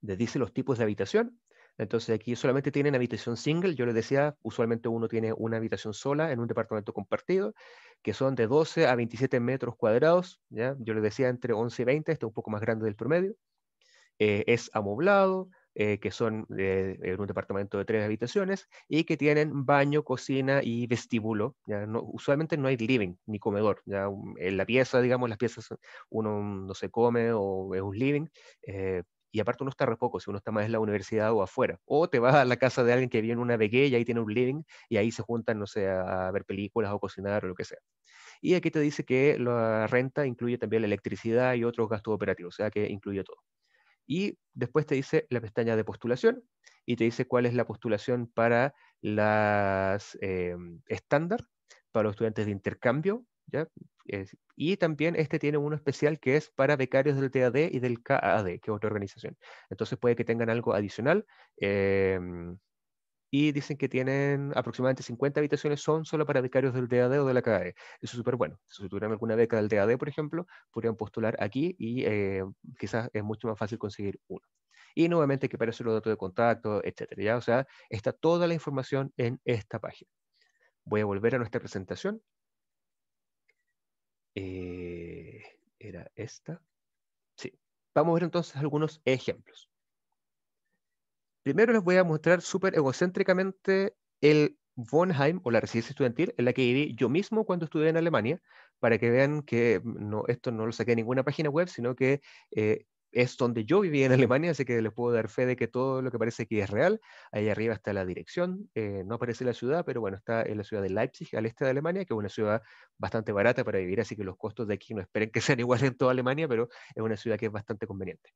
les dice los tipos de habitación, entonces aquí solamente tienen habitación single, yo les decía, usualmente uno tiene una habitación sola en un departamento compartido, que son de 12 a 27 metros cuadrados, ¿ya? yo les decía entre 11 y 20, este es un poco más grande del promedio, eh, es amoblado, eh, que son eh, en un departamento de tres habitaciones y que tienen baño, cocina y vestíbulo. ¿ya? No, usualmente no hay living ni comedor. ¿ya? En la pieza, digamos, las piezas uno no se come o es un living, eh, y aparte uno está re poco, si uno está más en la universidad o afuera. O te vas a la casa de alguien que vive en una vegué y ahí tiene un living y ahí se juntan, no sé, a ver películas o cocinar o lo que sea. Y aquí te dice que la renta incluye también la electricidad y otros gastos operativos, o sea que incluye todo. Y después te dice la pestaña de postulación y te dice cuál es la postulación para las em, estándar, para los estudiantes de intercambio, ¿ya? y también este tiene uno especial que es para becarios del TAD y del KAD, que es otra organización. Entonces puede que tengan algo adicional. Em, y dicen que tienen aproximadamente 50 habitaciones son solo para becarios del TAD o de la KAD, Eso es súper bueno. Si tuvieran alguna beca del TAD por ejemplo, podrían postular aquí y eh, quizás es mucho más fácil conseguir uno. Y nuevamente que aparecen los datos de contacto, etcétera. O sea, está toda la información en esta página. Voy a volver a nuestra presentación eh, ¿Era esta? Sí. Vamos a ver entonces algunos ejemplos. Primero les voy a mostrar súper egocéntricamente el Bonheim o la residencia estudiantil en la que viví yo mismo cuando estudié en Alemania, para que vean que no, esto no lo saqué de ninguna página web, sino que eh, es donde yo viví en Alemania, así que les puedo dar fe de que todo lo que parece aquí es real. Ahí arriba está la dirección, eh, no aparece la ciudad, pero bueno, está en la ciudad de Leipzig, al este de Alemania, que es una ciudad bastante barata para vivir, así que los costos de aquí no esperen que sean iguales en toda Alemania, pero es una ciudad que es bastante conveniente.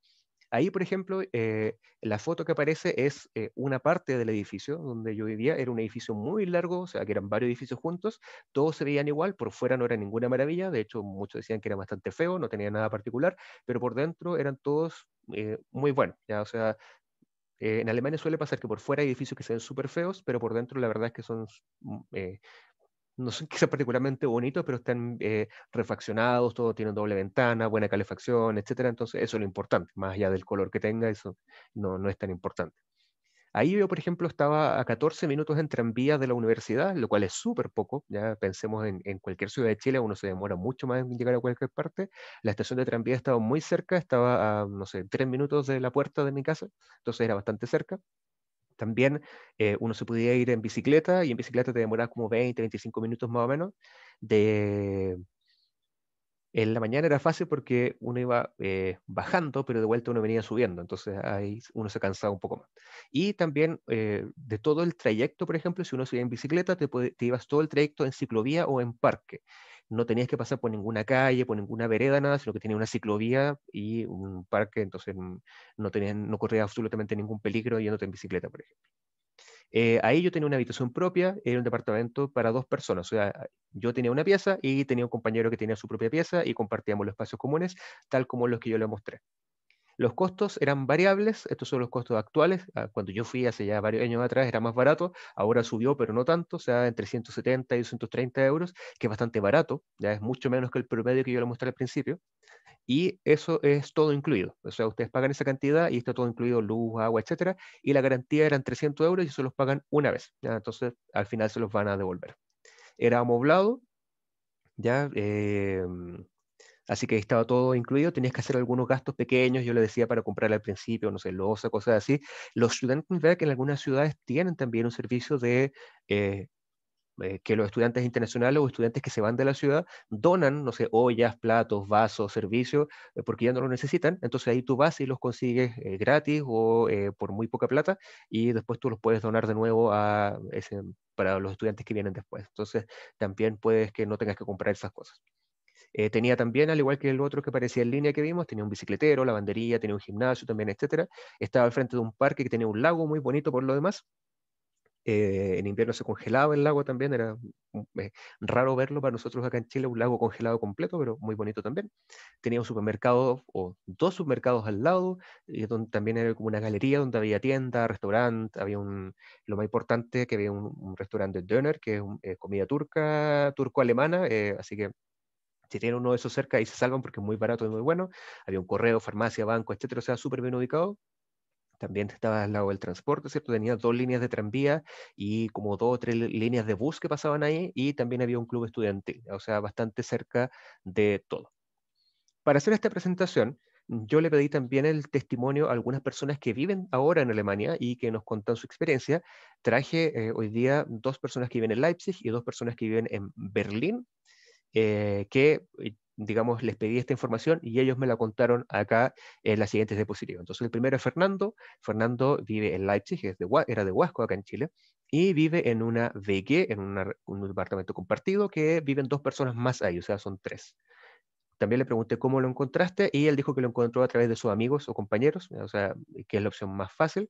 Ahí, por ejemplo, eh, la foto que aparece es eh, una parte del edificio, donde yo vivía, era un edificio muy largo, o sea, que eran varios edificios juntos, todos se veían igual, por fuera no era ninguna maravilla, de hecho muchos decían que era bastante feo, no tenía nada particular, pero por dentro eran todos eh, muy buenos, o sea, en Alemania suele pasar que por fuera hay edificios que se ven súper feos, pero por dentro la verdad es que son mm, no son sea particularmente bonitos, pero están eh, refaccionados, todo tienen doble ventana, buena calefacción, etcétera. Entonces, eso es lo importante, más allá del color que tenga, eso no, no es tan importante. Ahí yo, por ejemplo, estaba a 14 minutos en tranvía de la universidad, lo cual es súper poco. Ya pensemos en, en, cualquier ciudad de Chile, uno se demora mucho más en llegar a cualquier parte. La estación de tranvía estaba muy cerca, estaba a, no sé, 3 minutos de la puerta de mi casa, entonces era bastante cerca también eh, uno se podía ir en bicicleta y en bicicleta te demoraba como 20, 25 minutos más o menos. De... En la mañana era fácil porque uno iba eh, bajando, pero de vuelta uno venía subiendo, entonces ahí uno se cansaba un poco más. Y también eh, de todo el trayecto, por ejemplo, si uno se iba en bicicleta, te ibas todo el trayecto en ciclovía o en parque no tenías que pasar por ninguna calle, por ninguna vereda, nada, sino que tenía una ciclovía y un parque, entonces mm, no, tenías, no absolutamente ningún peligro yéndote en bicicleta, por ejemplo. Eh, ahí yo tenía una habitación propia, era un departamento para dos personas. O sea, yo tenía una pieza y tenía un compañero que tenía su propia pieza y compartíamos los espacios comunes, tal como los que yo le mostré. Los costos eran variables, estos son los costos actuales, ah, cuando yo fui hace ya varios años atrás era más barato, ahora subió pero no tanto, o sea, entre 170 y 230 euros, que es bastante barato, ya es mucho menos que el promedio que yo le mostré al principio, y eso es todo incluido, o sea, ustedes pagan esa cantidad y está todo incluido luz, agua, etcétera, y la garantía eran 300 euros y se los pagan una vez, entonces al final se los van a devolver. Era amoblado, ya... Em, Así que estaba todo incluido, tenías que hacer algunos gastos pequeños, yo le decía para comprar al principio, no sé, losa, cosas así. Los que en algunas ciudades tienen también un servicio de eh, eh, que los estudiantes internacionales o estudiantes que se van de la ciudad donan, no sé, ollas, platos, vasos, servicios, eh, porque ya no lo necesitan. Entonces ahí tú vas y los consigues gratis o por muy poca plata y después tú los puedes donar de nuevo para los estudiantes que vienen después. Entonces también puedes que no tengas que comprar esas cosas. Eh, tenía también, al igual que el otro que parecía en línea que vimos, tenía un bicicletero, lavandería, tenía un gimnasio también, etc Estaba al frente de un parque que tenía un lago muy bonito por lo demás. Eh, en invierno se congelaba el lago también, era eh, raro verlo para nosotros acá en Chile, un lago congelado completo, pero muy bonito también. Tenía un supermercado o dos supermercados al lado, y también era como una galería donde había tienda, restaurante, había lo más importante que había un, restaurante de Döner, que es comida turca, turco-alemana, así que si tienen uno de esos cerca y se salvan porque es muy barato y muy bueno, había un correo, farmacia, banco, etcétera, o sea, súper bien ubicado. También estaba al lado del transporte, ¿cierto? Tenía dos líneas de tranvía y como dos o tres líneas de bus que pasaban ahí y también había un club estudiantil, o sea, bastante cerca de todo. Para hacer esta presentación, yo le pedí también el testimonio a algunas personas que viven ahora en Alemania y que nos contan su experiencia. Traje eh, hoy día dos personas que viven en Leipzig y dos personas que viven en Berlín, eh, que, eh, digamos, les pedí esta información y ellos me la contaron acá en las siguientes diapositivas. Entonces, el primero es Fernando. Fernando vive en Leipzig, era de Huasco, acá en Chile, y vive en una VG, en un departamento compartido, que viven dos personas más ahí, o sea, son tres. También le pregunté cómo lo encontraste y él dijo que lo encontró a través de sus amigos o compañeros, o sea, que es la opción más fácil.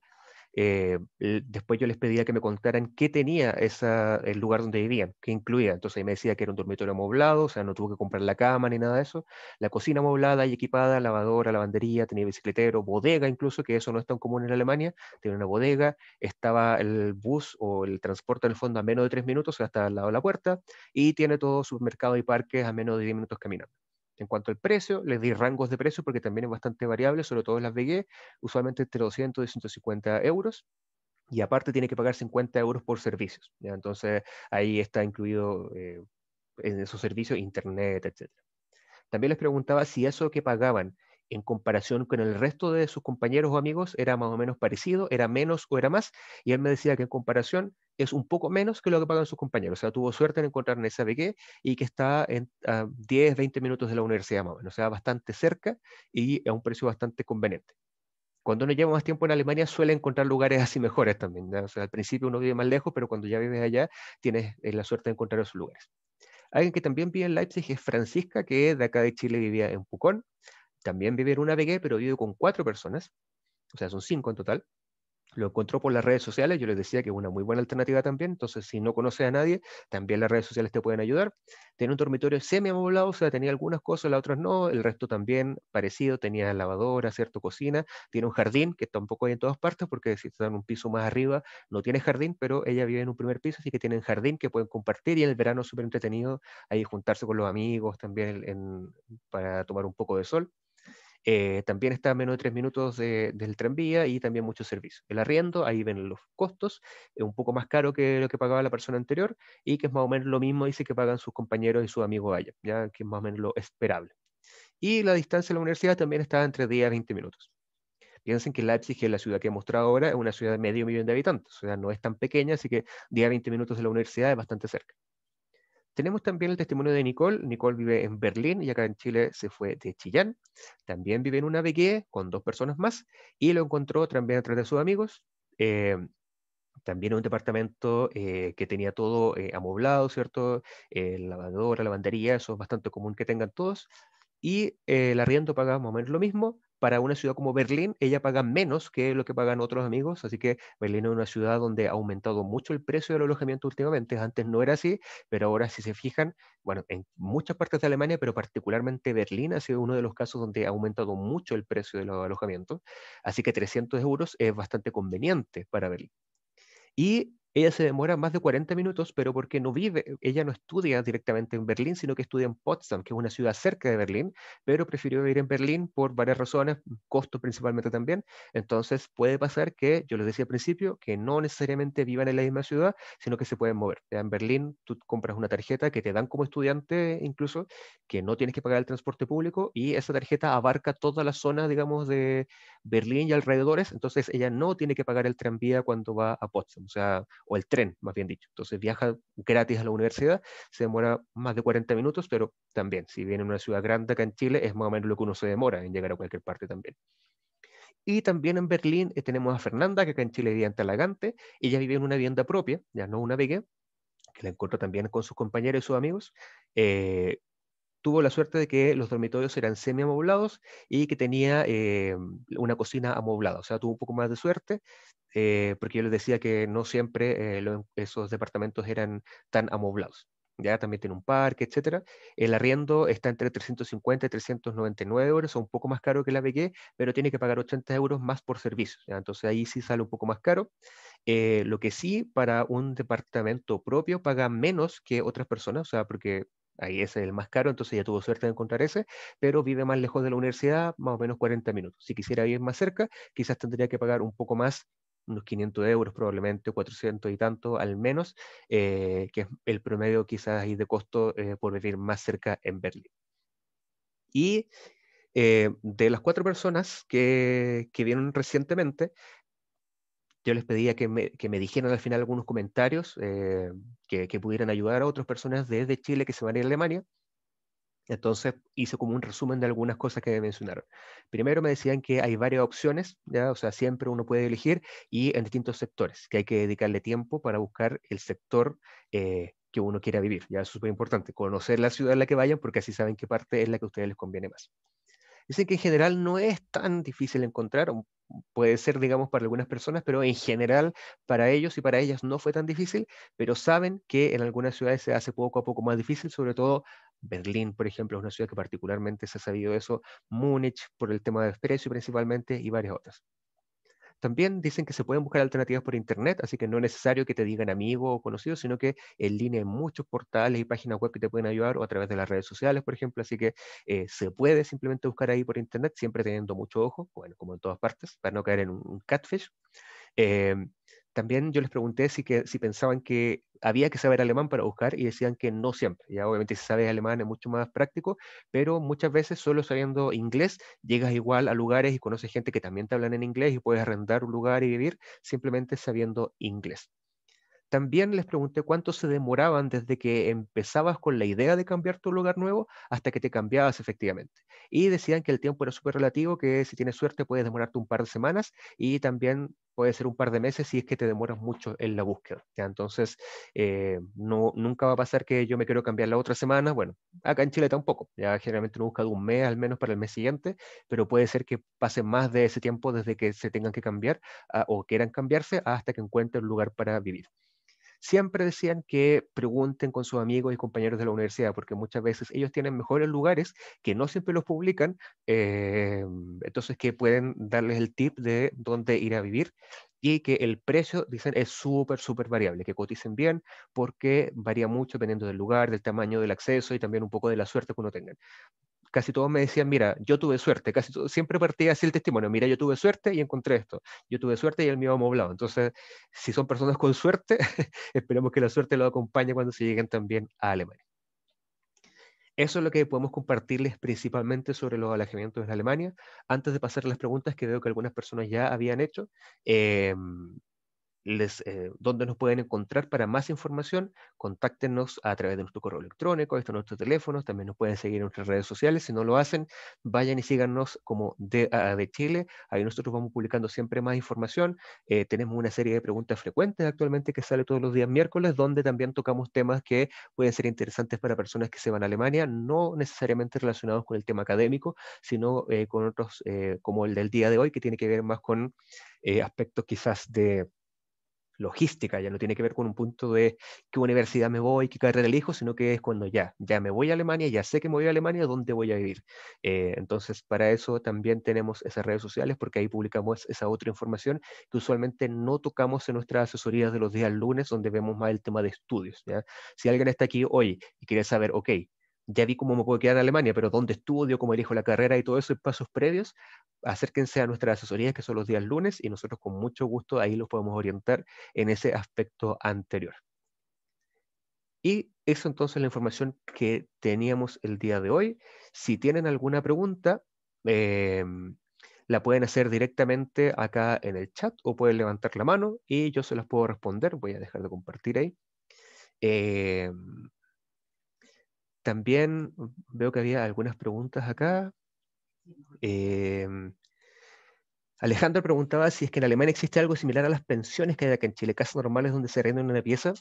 Eh, después yo les pedía que me contaran qué tenía el lugar donde vivían, qué incluía. Entonces me decía que era un dormitorio amoblado, o sea, no tuvo que comprar la cama ni nada de eso. La cocina amoblada y equipada, lavadora, lavandería, tenía bicicletero, bodega incluso, que eso no es tan común en Alemania. Tenía una bodega, estaba el bus o el transporte en fondo a menos de tres minutos, o sea, hasta al lado de la puerta, y tiene todo supermercado y parques a menos de diez minutos caminando. En cuanto al precio, les di rangos de precio porque también es bastante variable, sobre todo en las VG, usualmente entre 200 y 150 euros y aparte tiene que pagar 50 euros por servicios. Entonces ahí está incluido eh, en esos servicios internet, etc. También les preguntaba si eso que pagaban en comparación con el resto de sus compañeros o amigos era más o menos parecido, era menos o era más, y él me decía que en comparación es un poco menos que lo que pagan sus compañeros. O sea, tuvo suerte en encontrar en sabe y que está en, a 10, 20 minutos de la universidad más o o sea, bastante cerca y a un precio bastante conveniente. Cuando uno lleva más tiempo en Alemania suele encontrar lugares así mejores también. O sea, al principio uno vive más lejos, pero cuando ya vives allá tienes eh, la suerte de encontrar esos lugares. Alguien que también vive en Leipzig es Francisca, que de acá de Chile vivía en Pucón también vive en una vegué, pero vive con cuatro personas, o sea, son cinco en total. Lo encontró por las redes sociales, yo les decía que es una muy buena alternativa también, entonces si no conoces a nadie, también las redes sociales te pueden ayudar. Tiene un dormitorio semi-amoblado, o sea, tenía algunas cosas, las otras no, el resto también parecido, tenía lavadora, cierto, cocina, tiene un jardín que tampoco hay en todas partes, porque si están en un piso más arriba, no tiene jardín, pero ella vive en un primer piso, así que tienen jardín que pueden compartir y en el verano súper entretenido, ahí juntarse con los amigos también para tomar un poco de sol eh, también está a menos de tres minutos del tranvía y también muchos servicios. El arriendo, ahí ven los costos, es un poco más caro que lo que pagaba la persona anterior y que es más o menos lo mismo, dice, que pagan sus compañeros y sus amigos allá, ya que es más o menos lo esperable. Y la distancia a la universidad también está entre 10 y 20 minutos. Piensen que Leipzig, que es la ciudad que he mostrado ahora, es una ciudad de medio millón de habitantes, o sea, no es tan pequeña, así que 10 a 20 minutos de la universidad es bastante cerca. Tenemos también el testimonio de Nicole. Nicole vive en Berlín y acá en Chile se fue de Chillán. También vive en una BG con dos personas más y lo encontró también a través de sus amigos. Eh, también en un departamento eh, que tenía todo eh, amoblado, ¿cierto? Eh, lavadora, lavandería, eso es bastante común que tengan todos. Y el arriendo pagaba más o menos lo mismo, para una ciudad como Berlín, ella paga menos que lo que pagan otros amigos, así que Berlín es una ciudad donde ha aumentado mucho el precio del alojamiento últimamente, antes no era así, pero ahora si se fijan, bueno, en muchas partes de Alemania, pero particularmente Berlín ha sido uno de los casos donde ha aumentado mucho el precio de los alojamientos, así que 300 euros es bastante conveniente para Berlín. Y ella se demora más de 40 minutos, pero porque no vive, eh, ella no estudia directamente en Berlín, sino que estudia en Potsdam, que es una ciudad cerca de Berlín, pero prefirió vivir en Berlín por varias razones, mm, costos principalmente también. Entonces puede pasar que, yo les decía al principio, que no necesariamente vivan en la misma ciudad, sino que se pueden mover. En Berlín tú compras una tarjeta que te dan como estudiante incluso, que no tienes que pagar el transporte público y esa tarjeta abarca toda la zona, digamos, de Berlín y alrededores, entonces ella no tiene que pagar el tranvía cuando va a Potsdam. O sea, o el tren, más bien dicho. Entonces viaja gratis a la universidad, se demora más de 40 minutos, pero también, si viene en una ciudad grande acá en Chile, es más o menos lo que uno se demora en llegar a cualquier parte también. Y también en Berlín eh, tenemos a Fernanda, que acá en Chile vivía en Talagante. Ella vive en una vivienda propia, ya no una vegué, que la encuentro también con sus compañeros y sus amigos. Eh, tuvo la suerte de que los dormitorios eran semi-amoblados y que tenía eh, una cocina amoblada. O sea, tuvo un poco más de suerte, eh, porque yo les decía que no siempre eh, esos departamentos eran tan amoblados. Ya también tiene un parque, etcétera. El arriendo está entre 350 y 399 euros, o un poco más caro que la BG, pero tiene que pagar 80 euros más por servicio. Entonces ahí sí sale un poco más caro. lo que sí, para un departamento propio paga menos que otras personas, o sea, porque Ahí ese es el más caro, entonces ya tuvo suerte de encontrar ese, pero vive más lejos de la universidad, más o menos 40 minutos. Si quisiera vivir más cerca, quizás tendría que pagar un poco más, unos 500 euros probablemente, 400 y tanto al menos, eh, que es el promedio quizás ahí de costo eh, por vivir más cerca en Berlín. Y eh, de las cuatro personas que, vieron recientemente, yo les pedía que me, dijeran al final algunos comentarios eh, que, pudieran ayudar a otras personas desde Chile que se van a ir a Alemania. Entonces hice como un resumen de algunas cosas que me mencionaron. Primero me decían que hay varias opciones, ¿ya? o sea, siempre uno puede elegir y en distintos sectores, que hay que dedicarle tiempo para buscar el sector eh, que uno quiera vivir. Ya es súper importante, conocer la ciudad en la que vayan porque así saben qué parte es la que a ustedes les conviene más. Dicen que en general no es tan difícil encontrar, puede ser, digamos, para algunas personas, pero en general para ellos y para ellas no fue tan difícil, pero saben que en algunas ciudades se hace poco a poco más difícil, sobre todo Berlín, por ejemplo, es una ciudad que particularmente se ha sabido eso, Múnich por el tema de desprecio principalmente y varias otras. También dicen que se pueden buscar alternativas por Internet, así que no es necesario que te digan amigo o conocido, sino que en línea hay muchos portales y páginas web que te pueden ayudar o a través de las redes sociales, por ejemplo, así que eh, se puede simplemente buscar ahí por Internet, siempre teniendo mucho ojo, bueno, como en todas partes, para no caer en un catfish. Em, también yo les pregunté si, que, si pensaban que había que saber alemán para buscar y decían que no siempre. Ya obviamente si sabes alemán es mucho más práctico, pero muchas veces solo sabiendo inglés llegas igual a lugares y conoces gente que también te hablan en inglés y puedes arrendar un lugar y vivir simplemente sabiendo inglés. También les pregunté cuánto se demoraban desde que empezabas con la idea de cambiar tu lugar nuevo hasta que te cambiabas efectivamente. Y decían que el tiempo era súper relativo, que si tienes suerte puedes demorarte un par de semanas y también puede ser un par de meses si es que te demoras mucho en la búsqueda. Entonces, eh, no, nunca va a pasar que yo me quiero cambiar la otra semana. Bueno, acá en Chile tampoco. Ya generalmente uno busca un mes al menos para el mes siguiente, pero puede ser que pase más de ese tiempo desde que se tengan que cambiar ah, o quieran cambiarse hasta que encuentre un lugar para vivir siempre decían que pregunten con sus amigos y compañeros de la universidad, porque muchas veces ellos tienen mejores lugares que no siempre los publican, eh, entonces que pueden darles el tip de dónde ir a vivir y que el precio, dicen, es súper, súper variable, que coticen bien porque varía mucho dependiendo del lugar, del tamaño del acceso y también un poco de la suerte que uno tenga casi todos me decían, mira, yo tuve suerte, casi siempre partía así el testimonio, mira, yo tuve suerte y encontré esto, yo tuve suerte y el mío ha moblado. Entonces, si son personas con suerte, esperemos que la suerte lo acompañe cuando se lleguen también a Alemania. Eso es lo que podemos compartirles principalmente sobre los alojamientos en Alemania. Antes de pasar a las preguntas que veo que algunas personas ya habían hecho, eh, les, eh, dónde nos pueden encontrar para más información, contáctenos a través de nuestro correo electrónico, están nuestros teléfonos, también nos pueden seguir en nuestras redes sociales, si no lo hacen, vayan y síganos como de Chile, ahí nosotros vamos publicando siempre más información, eh, tenemos una serie de preguntas frecuentes actualmente que sale todos los días miércoles, donde también tocamos temas que pueden ser interesantes para personas que se van a Alemania, no necesariamente relacionados con el tema académico, sino eh, con otros como el del día de hoy, que tiene que ver más con aspectos quizás de logística, ya no tiene que ver con un punto de qué universidad me voy, qué carrera elijo, sino que es cuando ya, ya me voy a Alemania, ya sé que me voy a Alemania, ¿dónde voy a vivir? Eh, entonces, para eso también tenemos esas redes sociales, porque ahí publicamos esa otra información que usualmente no tocamos en nuestras asesorías de los días lunes, donde vemos más el tema de estudios. Si alguien está aquí hoy y quiere saber, ok, ya vi cómo me puedo quedar en Alemania, pero dónde estudio, cómo elijo la carrera y todo eso y pasos previos, acérquense a nuestras asesorías que son los días lunes y nosotros con mucho gusto ahí los podemos orientar en ese aspecto anterior. Y eso entonces es la información que teníamos el día de hoy. Si tienen alguna pregunta, em, la pueden hacer directamente acá en el chat o pueden levantar la mano y yo se las puedo responder. Voy a dejar de compartir ahí. Em, también veo que había algunas preguntas acá. Em, Alejandro preguntaba si es que en Alemania existe algo similar a las pensiones que hay acá en Chile, casas normales donde se rinden una pieza.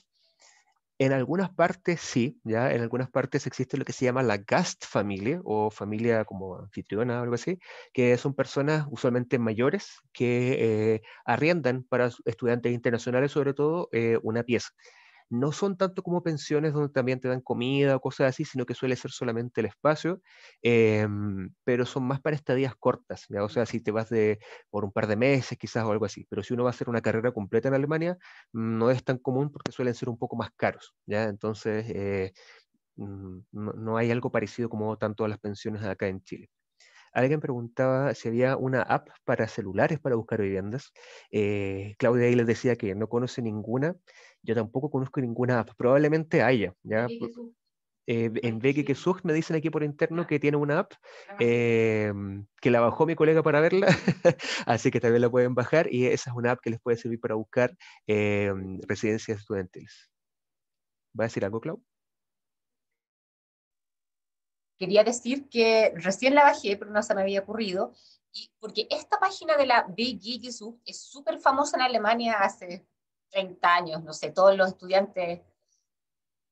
En algunas partes sí, ya en algunas partes existe lo que se llama la Gastfamilie o familia como anfitriona o algo así, que son personas usualmente mayores que eh, arriendan para estudiantes internacionales sobre todo eh, una pieza no son tanto como pensiones donde también te dan comida o cosas así, sino que suele ser solamente el espacio, em, pero son más para estadías cortas, o sea, si te vas de, por un par de meses quizás o algo así, pero si uno va a hacer una carrera completa en Alemania, no es tan común porque suelen ser un poco más caros, ¿ya? Entonces, eh, mm, no, hay algo parecido como tanto a las pensiones acá en Chile. Alguien preguntaba si había una app para celulares para buscar viviendas. Eh, Claudia ahí les decía que no conoce ninguna. Yo tampoco conozco ninguna app. Probablemente haya. ¿ya? Eh, en Becky que sus me dicen aquí por interno ah. que tiene una app ah. eh, que la bajó mi colega para verla, así que también la pueden bajar y esa es una app que les puede servir para buscar residencias estudiantiles. ¿Va a decir algo, Clau? quería decir que recién la bajé, pero no se me había ocurrido, y porque esta página de la BGGSU es súper famosa en Alemania hace 30 años, no sé, todos los estudiantes,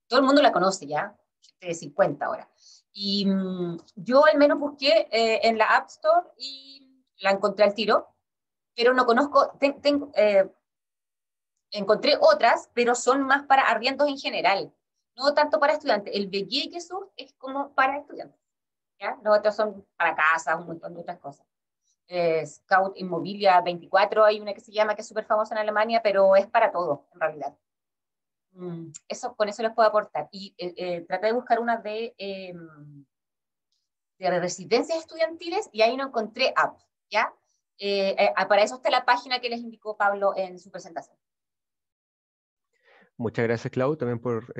todo el mundo la conoce ya, de 50 ahora. Y mm, yo al menos busqué eh, en la App Store y la encontré al tiro, pero no conozco, eh, encontré otras, pero son más para arriendos en general no tanto para estudiantes. El que Jesús es como para estudiantes. ¿ya? Los otros son para casa, un montón de otras cosas. Eh, Scout Inmobilia 24, hay una que se llama, que es súper famosa en Alemania, pero es para todo en realidad. Mm, eso, con eso les puedo aportar. Y eh, eh de buscar una de, em, de residencias estudiantiles y ahí no encontré app, ¿ya? Eh, para eso está la página que les indicó Pablo en su presentación. Muchas gracias, Clau, también por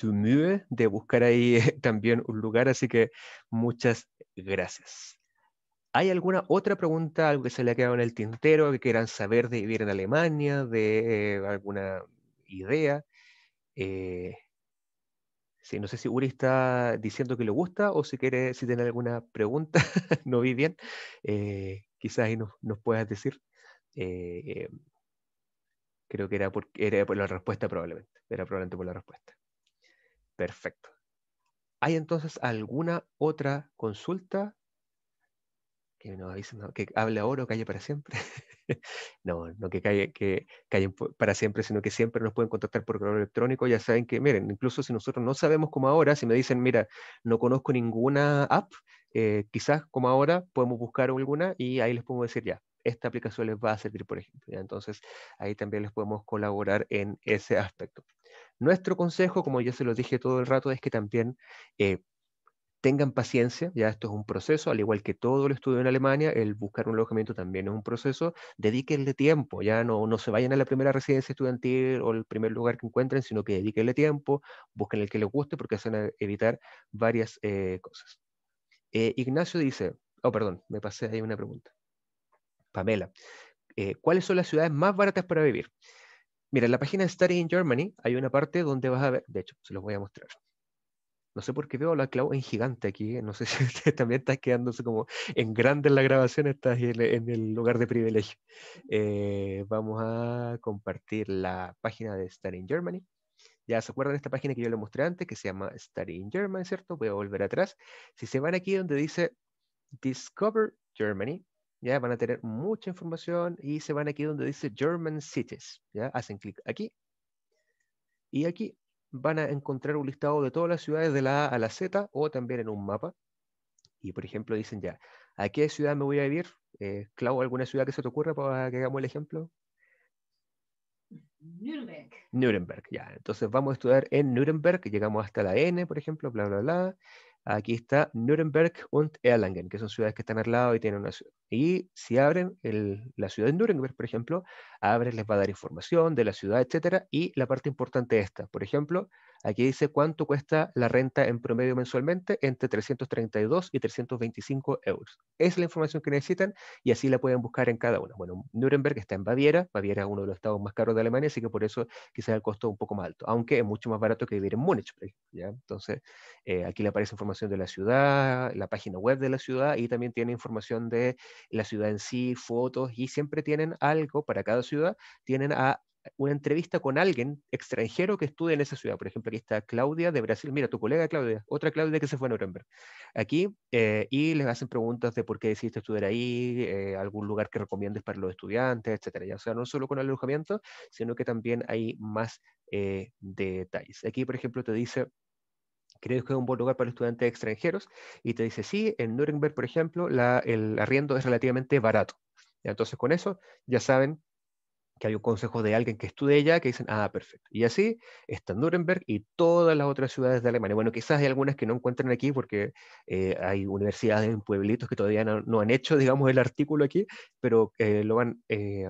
Tumue de buscar ahí eh, también un lugar, así que muchas gracias. ¿Hay alguna otra pregunta, algo que se le ha quedado en el tintero, que quieran saber de vivir en Alemania, de eh, alguna idea? Eh, no sé si Uri está diciendo que le gusta o si quiere, si tiene alguna pregunta, no vi bien, eh, quizás ahí nos, puedas decir. creo que era, era por la respuesta probablemente, era probablemente por la respuesta. Perfecto. ¿Hay entonces alguna otra consulta que nos avisen que hable ahora o calle para siempre? no, no que calle, callen para siempre, sino que siempre nos pueden contactar por correo electrónico. Ya saben que, miren, incluso si nosotros no sabemos cómo ahora, si me dicen, mira, no conozco ninguna app, eh, quizás como ahora podemos buscar alguna y ahí les podemos decir ya, esta aplicación les va a servir, por ejemplo. Entonces, ahí también les podemos colaborar en ese aspecto. Nuestro consejo, como ya se lo dije todo el rato, es que también eh, tengan paciencia, ya esto es un proceso, al igual que todo el estudio en Alemania, el buscar un alojamiento también es un proceso, dedíquenle tiempo, ya no, no se vayan a la primera residencia estudiantil o el primer lugar que encuentren, sino que dedíquenle tiempo, busquen el que les guste porque hacen evitar varias eh, cosas. Eh, Ignacio dice, oh perdón, me pasé ahí una pregunta. Pamela, ¿cuáles son las ciudades más baratas para vivir? Mira, en la página Study in Germany hay una parte donde vas a ver, de hecho, se los voy a mostrar. No sé por qué veo la clave en gigante aquí. No sé si también está quedándose como en grande en la grabación, estás en el lugar de privilegio. Eh, vamos a compartir la página de Study in Germany. Ya se acuerdan de esta página que yo les mostré antes, que se llama Study in Germany, ¿cierto? Voy a volver atrás. Si se van aquí donde dice Discover Germany, ¿ya? Van a tener mucha información y se van aquí donde dice German Cities, ¿ya? Hacen clic aquí y aquí van a encontrar un listado de todas las ciudades de la A a la Z o también en un mapa. Y por ejemplo dicen ya, ¿a qué ciudad me voy a vivir? Eh, Clau, ¿alguna ciudad que se te ocurra para que hagamos el ejemplo? Nuremberg. Nuremberg, ya. Entonces vamos a estudiar en Nuremberg, llegamos hasta la N, por ejemplo, bla, bla, bla. Aquí está Nuremberg und Erlangen, que son ciudades que están al lado y tienen una ciudad. Y si abren la ciudad de Nuremberg, por ejemplo, abren les va a dar información de la ciudad, etcétera. Y la parte importante es esta. Por ejemplo, aquí dice cuánto cuesta la renta en promedio mensualmente entre 332 y 325 euros. Es la información que necesitan y así la pueden buscar en cada una. Bueno, Nuremberg está en Baviera. Baviera es uno de los estados más caros de Alemania, así que por eso quizás el costo es un poco más alto, aunque es mucho más barato que vivir en Múnich. ¿ya? Entonces, eh, aquí le aparece información de la ciudad, la página web de la ciudad y también tiene información de la ciudad en sí, fotos, y siempre tienen algo para cada ciudad, tienen a una entrevista con alguien extranjero que estudia en esa ciudad. Por ejemplo, aquí está Claudia de Brasil. Mira, tu colega Claudia, otra Claudia que se fue a Nuremberg. Aquí, eh, y les hacen preguntas de por qué decidiste estudiar ahí, eh, algún lugar que recomiendes para los estudiantes, etc. Ya, o sea, no solo con alojamiento, sino que también hay más eh, detalles. Aquí, por ejemplo, te dice ¿Crees que es un buen lugar para los estudiantes extranjeros? Y te dice, sí, en Nuremberg, por ejemplo, el arriendo es relativamente barato. Entonces, con eso ya saben que hay un consejo de alguien que estudie allá que dicen, ah, perfecto. Y así está Nuremberg y todas las otras ciudades de Alemania. Bueno, quizás hay algunas que no encuentran aquí porque eh, hay universidades en pueblitos que todavía no, han hecho, digamos, el artículo aquí, pero eh, lo van eh,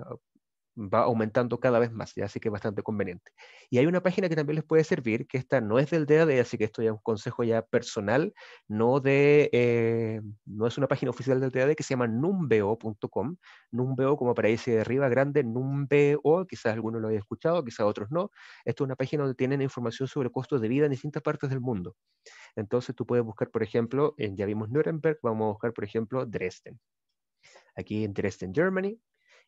va aumentando cada vez más, ¿ya? así que es bastante conveniente. Y hay una página que también les puede servir, que esta no es del DAD, así que esto ya es un consejo ya personal, no, de, eh, no es una página oficial del DAD, que se llama numbeo.com, numbeo como aparece de arriba, grande, numbeo, quizás algunos lo hayan escuchado, quizás otros no. Esto es una página donde tienen información sobre costos de vida en distintas partes del mundo. Entonces tú puedes buscar, por ejemplo, en, ya vimos Nuremberg, vamos a buscar, por ejemplo, Dresden. Aquí en Dresden, Germany,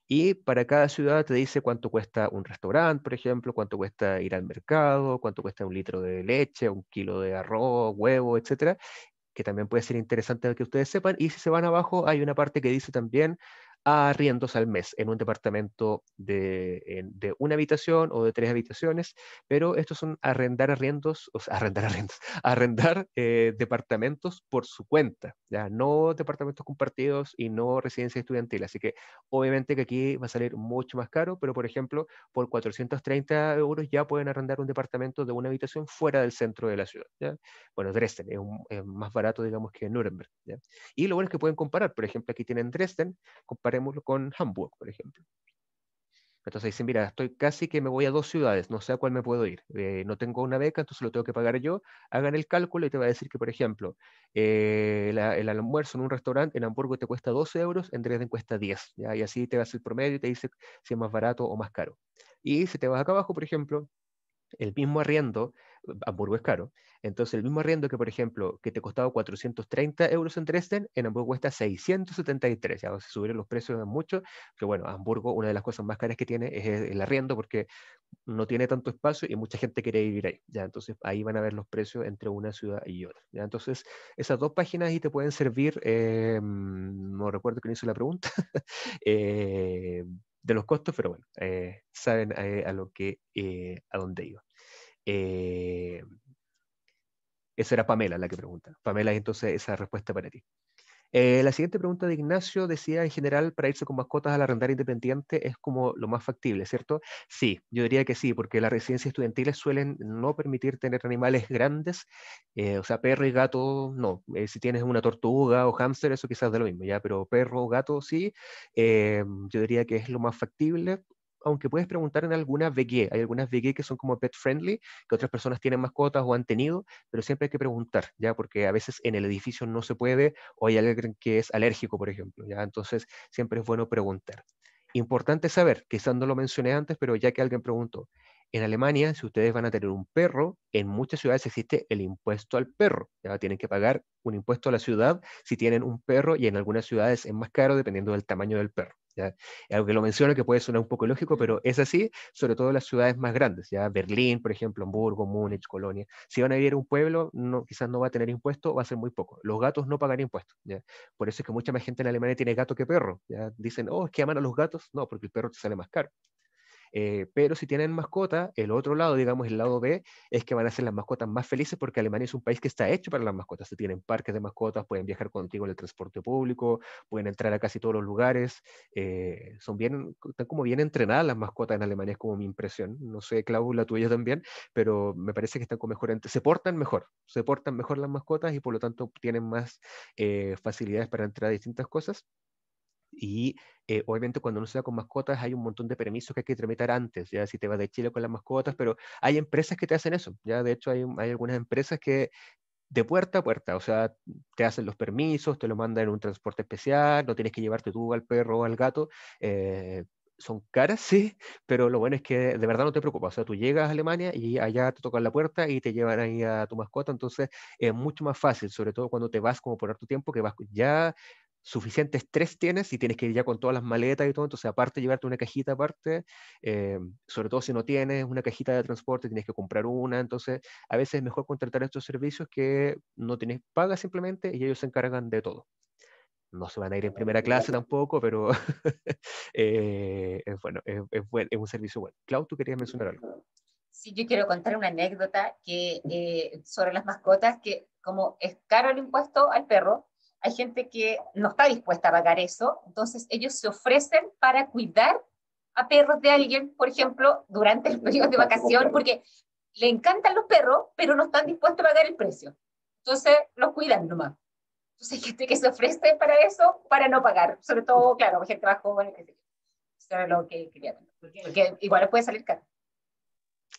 y para cada ciudad te dice cuánto cuesta un restaurante, por ejemplo, cuánto cuesta ir al mercado, cuánto cuesta un litro de leche, un kilo de arroz, huevo, etcétera, que también puede ser interesante que ustedes sepan. Y si se van abajo, hay una parte que dice también arriendos al mes en un departamento de, una habitación o de tres habitaciones, pero estos son arrendar arriendos, o sea, arrendar arriendos, arrendar eh, departamentos por su cuenta no departamentos compartidos y no residencia estudiantil. Así que obviamente que aquí va a salir mucho más caro, pero por ejemplo, por 430 euros ya pueden arrendar un departamento de una habitación fuera del centro de la ciudad. Bueno, Dresden es, más barato, digamos, que Nuremberg. Y lo bueno es que pueden comparar, por ejemplo, aquí tienen Dresden, comparémoslo con Hamburg, por ejemplo. Entonces dicen, mira, estoy casi que me voy a dos ciudades, no sé a cuál me puedo ir, eh, no tengo una beca, entonces lo tengo que pagar yo, hagan el cálculo y te va a decir que, por ejemplo, eh, el almuerzo en un restaurante en Hamburgo te cuesta 12 euros, en Dresden cuesta 10, y así te va vas el promedio y te dice si es más barato o más caro. Y si te vas acá abajo, por ejemplo, el mismo arriendo Hamburgo es caro. Entonces, el mismo arriendo que, por ejemplo, que te costaba 430 euros en Dresden, en Hamburgo cuesta 673. Ya se subieron los precios mucho, que bueno, Hamburgo, una de las cosas más caras que tiene es el arriendo porque no tiene tanto espacio y mucha gente quiere vivir ahí. Ya, entonces, ahí van a ver los precios entre una ciudad y otra. Ya, entonces, esas dos páginas ahí te pueden servir, eh, no recuerdo quién hizo la pregunta, eh, de los costos, pero bueno, eh, saben a, a, lo que, a dónde iba. Eh, esa era Pamela la que pregunta. Pamela, entonces esa respuesta para ti. Eh, la siguiente pregunta de Ignacio decía, en general, para irse con mascotas al la arrendar independiente es como lo más factible, ¿cierto? Sí, yo diría que sí, porque las residencias estudiantiles suelen no permitir tener animales grandes, eh, o sea, perro y gato, no. Eh, si tienes una tortuga o hámster, eso quizás de lo mismo, ¿ya? Pero perro o gato, sí, yo diría que es lo más factible aunque puedes preguntar en algunas vegué, hay algunas vegué que son como pet friendly, que otras personas tienen mascotas o han tenido, pero siempre hay que preguntar, ¿ya? Porque a veces en el edificio no se puede o hay alguien que es alérgico, por ejemplo, ¿ya? Entonces siempre es bueno preguntar. Importante saber, quizás no lo mencioné antes, pero ya que alguien preguntó, en Alemania, si ustedes van a tener un perro, en muchas ciudades existe el impuesto al perro. Ya tienen que pagar un impuesto a la ciudad si tienen un perro y en algunas ciudades es más caro dependiendo del tamaño del perro. ¿ya? Algo que lo menciono que puede sonar un poco lógico, pero es así, sobre todo en las ciudades más grandes, ¿ya? Berlín, por ejemplo, Hamburgo, Múnich, Colonia. Si van a vivir un pueblo, quizás no va a tener impuesto, va a ser muy poco. Los gatos no pagan impuestos, Por eso es que mucha más gente en Alemania tiene gato que perro, Dicen, oh, es que aman a los gatos. No, porque el perro te sale más caro. Eh, pero si tienen mascota, el otro lado, digamos, el lado B, es que van a ser las mascotas más felices porque Alemania es un país que está hecho para las mascotas. Se tienen parques de mascotas, pueden viajar contigo en el transporte público, pueden entrar a casi todos los lugares. Eh, son bien, están como bien entrenadas las mascotas en Alemania, es como mi impresión. No sé, Clau, la tuya también, pero me parece que están como mejor, se portan mejor, se portan mejor las mascotas y por lo tanto tienen más eh, facilidades para entrar a distintas cosas. Y eh, obviamente cuando uno se va con mascotas hay un montón de permisos que hay que tramitar antes, ya si te vas de Chile con las mascotas, pero hay empresas que te hacen eso, ya de hecho hay, hay algunas empresas que de puerta a puerta, o sea, te hacen los permisos, te lo mandan en un transporte especial, no tienes que llevarte tú al perro o al gato. Eh, son caras, sí, pero lo bueno es que de verdad no te preocupas. O sea, tú llegas a Alemania y allá te tocan la puerta y te llevan ahí a tu mascota. Entonces es mucho más fácil, sobre todo cuando te vas como por harto tiempo, que vas ya suficiente estrés tienes Y tienes que ir ya con todas las maletas y todo, entonces aparte llevarte una cajita aparte, eh, sobre todo si no tienes una cajita de transporte, tienes que comprar una, entonces a veces es mejor contratar estos servicios que no tienes paga simplemente y ellos se encargan de todo. No se van a ir en primera clase tampoco, pero eh, es, bueno, es, un servicio bueno. Clau, tú querías mencionar algo. Sí, yo quiero contar una anécdota que, eh, sobre las mascotas, que como es caro el impuesto al perro, hay gente que no está dispuesta a pagar eso, entonces ellos se ofrecen para cuidar a perros de alguien, por ejemplo, durante el periodo de vacación, porque le encantan los perros, pero no están dispuestos a pagar el precio. Entonces los cuidan nomás. Entonces hay gente que se ofrece para eso, para no pagar, sobre todo, claro, gente joven, bueno, eso era lo que quería, porque igual puede salir caro.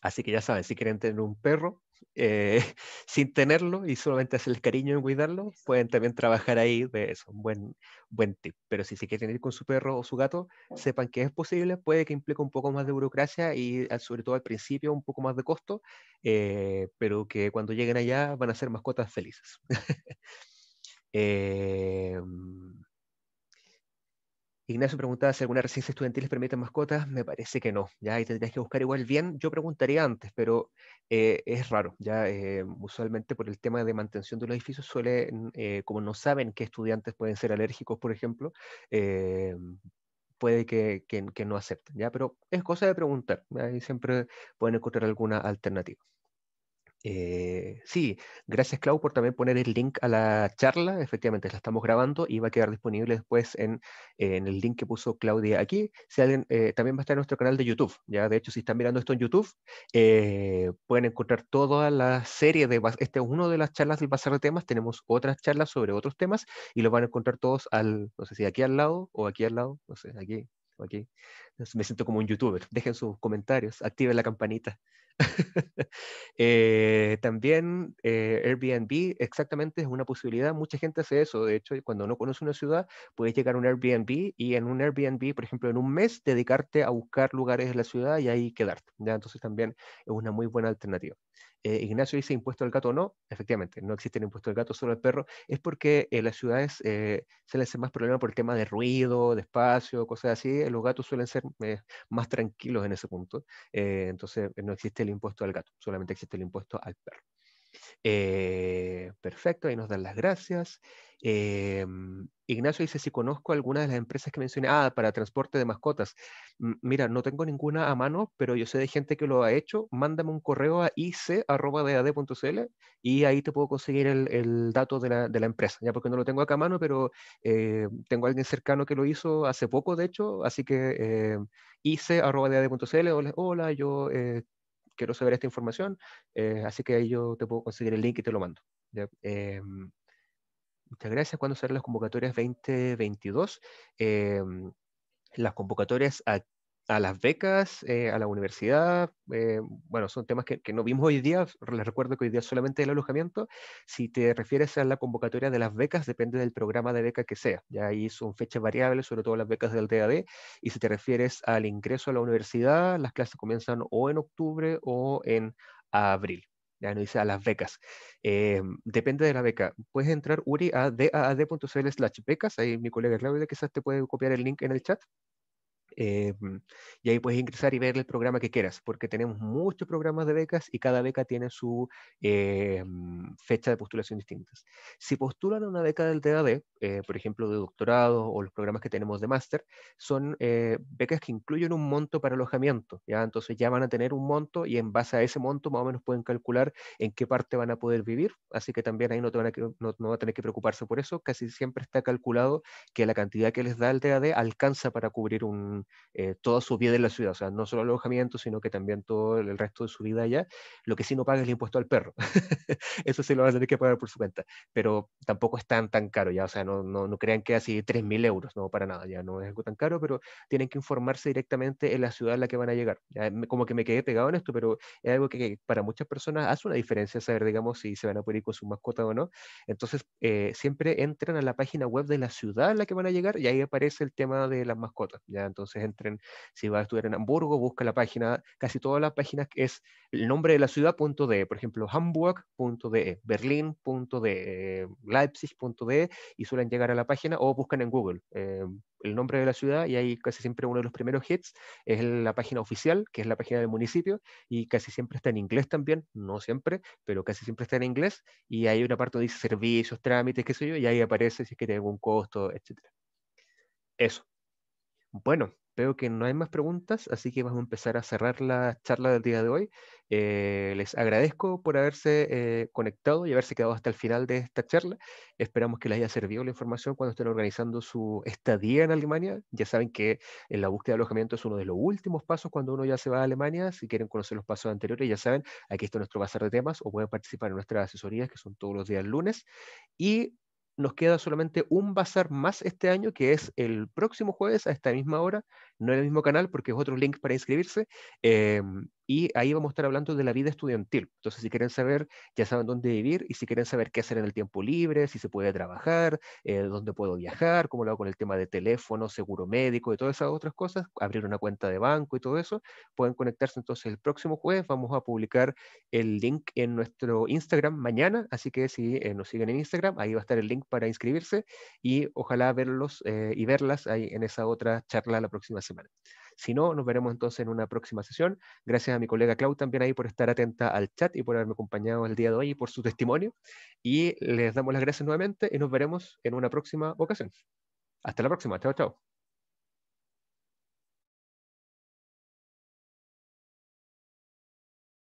Así que ya saben, si quieren tener un perro, eh, sin tenerlo y solamente hacerles cariño y cuidarlo, pueden también trabajar ahí de eso, un buen, buen tip. Pero si se quieren ir con su perro o su gato, sepan que es posible, puede que implique un poco más de burocracia y sobre todo al principio un poco más de costo, eh, pero que cuando lleguen allá van a ser mascotas felices. Em, Ignacio preguntaba si alguna residencia estudiantil les permite mascotas. Me parece que no. Ya ahí tendrías que buscar igual bien. Yo preguntaría antes, pero eh, es raro. Ya eh, usualmente por el tema de mantención de los edificios suele, eh, como no saben que estudiantes pueden ser alérgicos, por ejemplo, puede que, no acepten. Ya, pero es cosa de preguntar. Ahí siempre pueden encontrar alguna alternativa. Eh, sí, gracias Clau por también poner el link a la charla. Efectivamente, la estamos grabando y va a quedar disponible después en, el link que puso Claudia aquí. Si eh, también va a estar en nuestro canal de YouTube. Ya, de hecho, si están mirando esto en YouTube, eh, pueden encontrar toda la serie de este es uno de las charlas del pasar de temas. Tenemos otras charlas sobre otros temas y los van a encontrar todos al, no sé si aquí al lado o aquí al lado, no sé, aquí aquí me siento como un youtuber. Dejen sus comentarios, activen la campanita. Eh, también eh, Airbnb exactamente es una posibilidad. Mucha gente hace eso. De hecho, cuando no conoce una ciudad, puedes llegar a un Airbnb y en un Airbnb, por ejemplo, en un mes, dedicarte a buscar lugares de la ciudad y ahí quedarte. ¿ya? Entonces también es una muy buena alternativa. Eh, Ignacio dice impuesto al gato no, efectivamente, no existe el impuesto al gato, solo al perro, es porque en eh, las ciudades eh, suelen se les hace más problema por el tema de ruido, de espacio, cosas así, los gatos suelen ser más tranquilos en ese punto, entonces no existe el impuesto al gato, solamente existe el impuesto al perro. Eh, perfecto, ahí nos dan las gracias. Em, Ignacio dice si conozco alguna de las empresas que mencioné. Ah, para transporte de mascotas. mira, no tengo ninguna a mano, pero yo sé de gente que lo ha hecho. Mándame un correo a ic.dad.cl y ahí te puedo conseguir el, dato de la, empresa. Ya porque no lo tengo acá a mano, pero eh, tengo alguien cercano que lo hizo hace poco, de hecho. Así que eh, hola, hola, yo eh, quiero saber esta información, eh, así que ahí yo te puedo conseguir el link y te lo mando. Eh, muchas gracias. ¿Cuándo serán las convocatorias 2022? Eh, las convocatorias a a las becas, eh, a la universidad, eh, bueno, son temas que, no vimos hoy día, les recuerdo que hoy día solamente el alojamiento, si te refieres a la convocatoria de las becas, depende del programa de beca que sea, ya ahí son fechas variables, sobre todo las becas del DAD, y si te refieres al ingreso a la universidad, las clases comienzan o en octubre o en abril ya no dice a las becas. Eh, depende de la beca. Puedes entrar, Uri, a daad.cl slash becas. Ahí mi colega Claudia quizás te puede copiar el link en el chat Em, y ahí puedes ingresar y ver el programa que quieras, porque tenemos muchos programas de becas y cada beca tiene su em, fecha de postulación distintas. Si postulan una beca del TAD, eh, por ejemplo, de doctorado o los programas que tenemos de máster, son eh, becas que incluyen un monto para alojamiento, ¿ya? Entonces ya van a tener un monto y en base a ese monto más o menos pueden calcular en qué parte van a poder vivir, así que también ahí no, te van a, no, no va a tener que preocuparse por eso, casi siempre está calculado que la cantidad que les da el TAD alcanza para cubrir un, eh, toda su vida en la ciudad, o sea, no solo el alojamiento, sino que también todo el resto de su vida allá, lo que sí no paga es el impuesto al perro. Eso sí lo van a tener que pagar por su cuenta, pero tampoco es tan, caro ya, o sea, no, no, crean que así 3.000 euros, no, para nada, ya no es algo tan caro, pero tienen que informarse directamente en la ciudad a la que van a llegar. como que me quedé pegado en esto, pero es algo que, para muchas personas hace una diferencia saber, digamos, si se van a poder ir con su mascota o no. Entonces, eh, siempre entran a la página web de la ciudad a la que van a llegar y ahí aparece el tema de las mascotas, ya, entonces entren, si va a estudiar en Hamburgo, busca la página, casi todas las páginas es el nombre de la ciudad.de, por ejemplo, hamburg.de, berlín.de, leipzig.de, y suelen llegar a la página o buscan en Google. Eh, el nombre de la ciudad y ahí casi siempre uno de los primeros hits es la página oficial, que es la página del municipio, y casi siempre está en inglés también, no siempre, pero casi siempre está en inglés, y hay una parte donde dice servicios, trámites, qué sé yo, y ahí aparece si es que tiene algún costo, etc. Eso. Bueno, Veo que no hay más preguntas, así que vamos a empezar a cerrar la charla del día de hoy. Eh, les agradezco por haberse eh, conectado y haberse quedado hasta el final de esta charla. Esperamos que les haya servido la información cuando estén organizando su estadía en Alemania. Ya saben que en eh, la búsqueda de alojamiento es uno de los últimos pasos cuando uno ya se va a Alemania. Si quieren conocer los pasos anteriores, ya saben, aquí está nuestro bazar de temas o pueden participar en nuestras asesorías que son todos los días lunes. Y nos queda solamente un bazar más este año, que es el próximo jueves a esta misma hora, no en el mismo canal porque es otro link para inscribirse, em, y ahí vamos a estar hablando de la vida estudiantil. Entonces, si quieren saber, ya saben dónde vivir y si quieren saber qué hacer en el tiempo libre, si se puede trabajar, eh, dónde puedo viajar, cómo lo hago con el tema de teléfono, seguro médico y todas esas otras cosas, abrir una cuenta de banco y todo eso, pueden conectarse entonces el próximo jueves. Vamos a publicar el link en nuestro Instagram mañana, así que si eh, nos siguen en Instagram, ahí va a estar el link para inscribirse y ojalá verlos eh, y verlas ahí en esa otra charla la próxima semana. Si no, nos veremos entonces en una próxima sesión. Gracias a mi colega Clau también ahí por estar atenta al chat y por haberme acompañado el día de hoy y por su testimonio. Y les damos las gracias nuevamente y nos veremos en una próxima ocasión. Hasta la próxima. Chao, chao.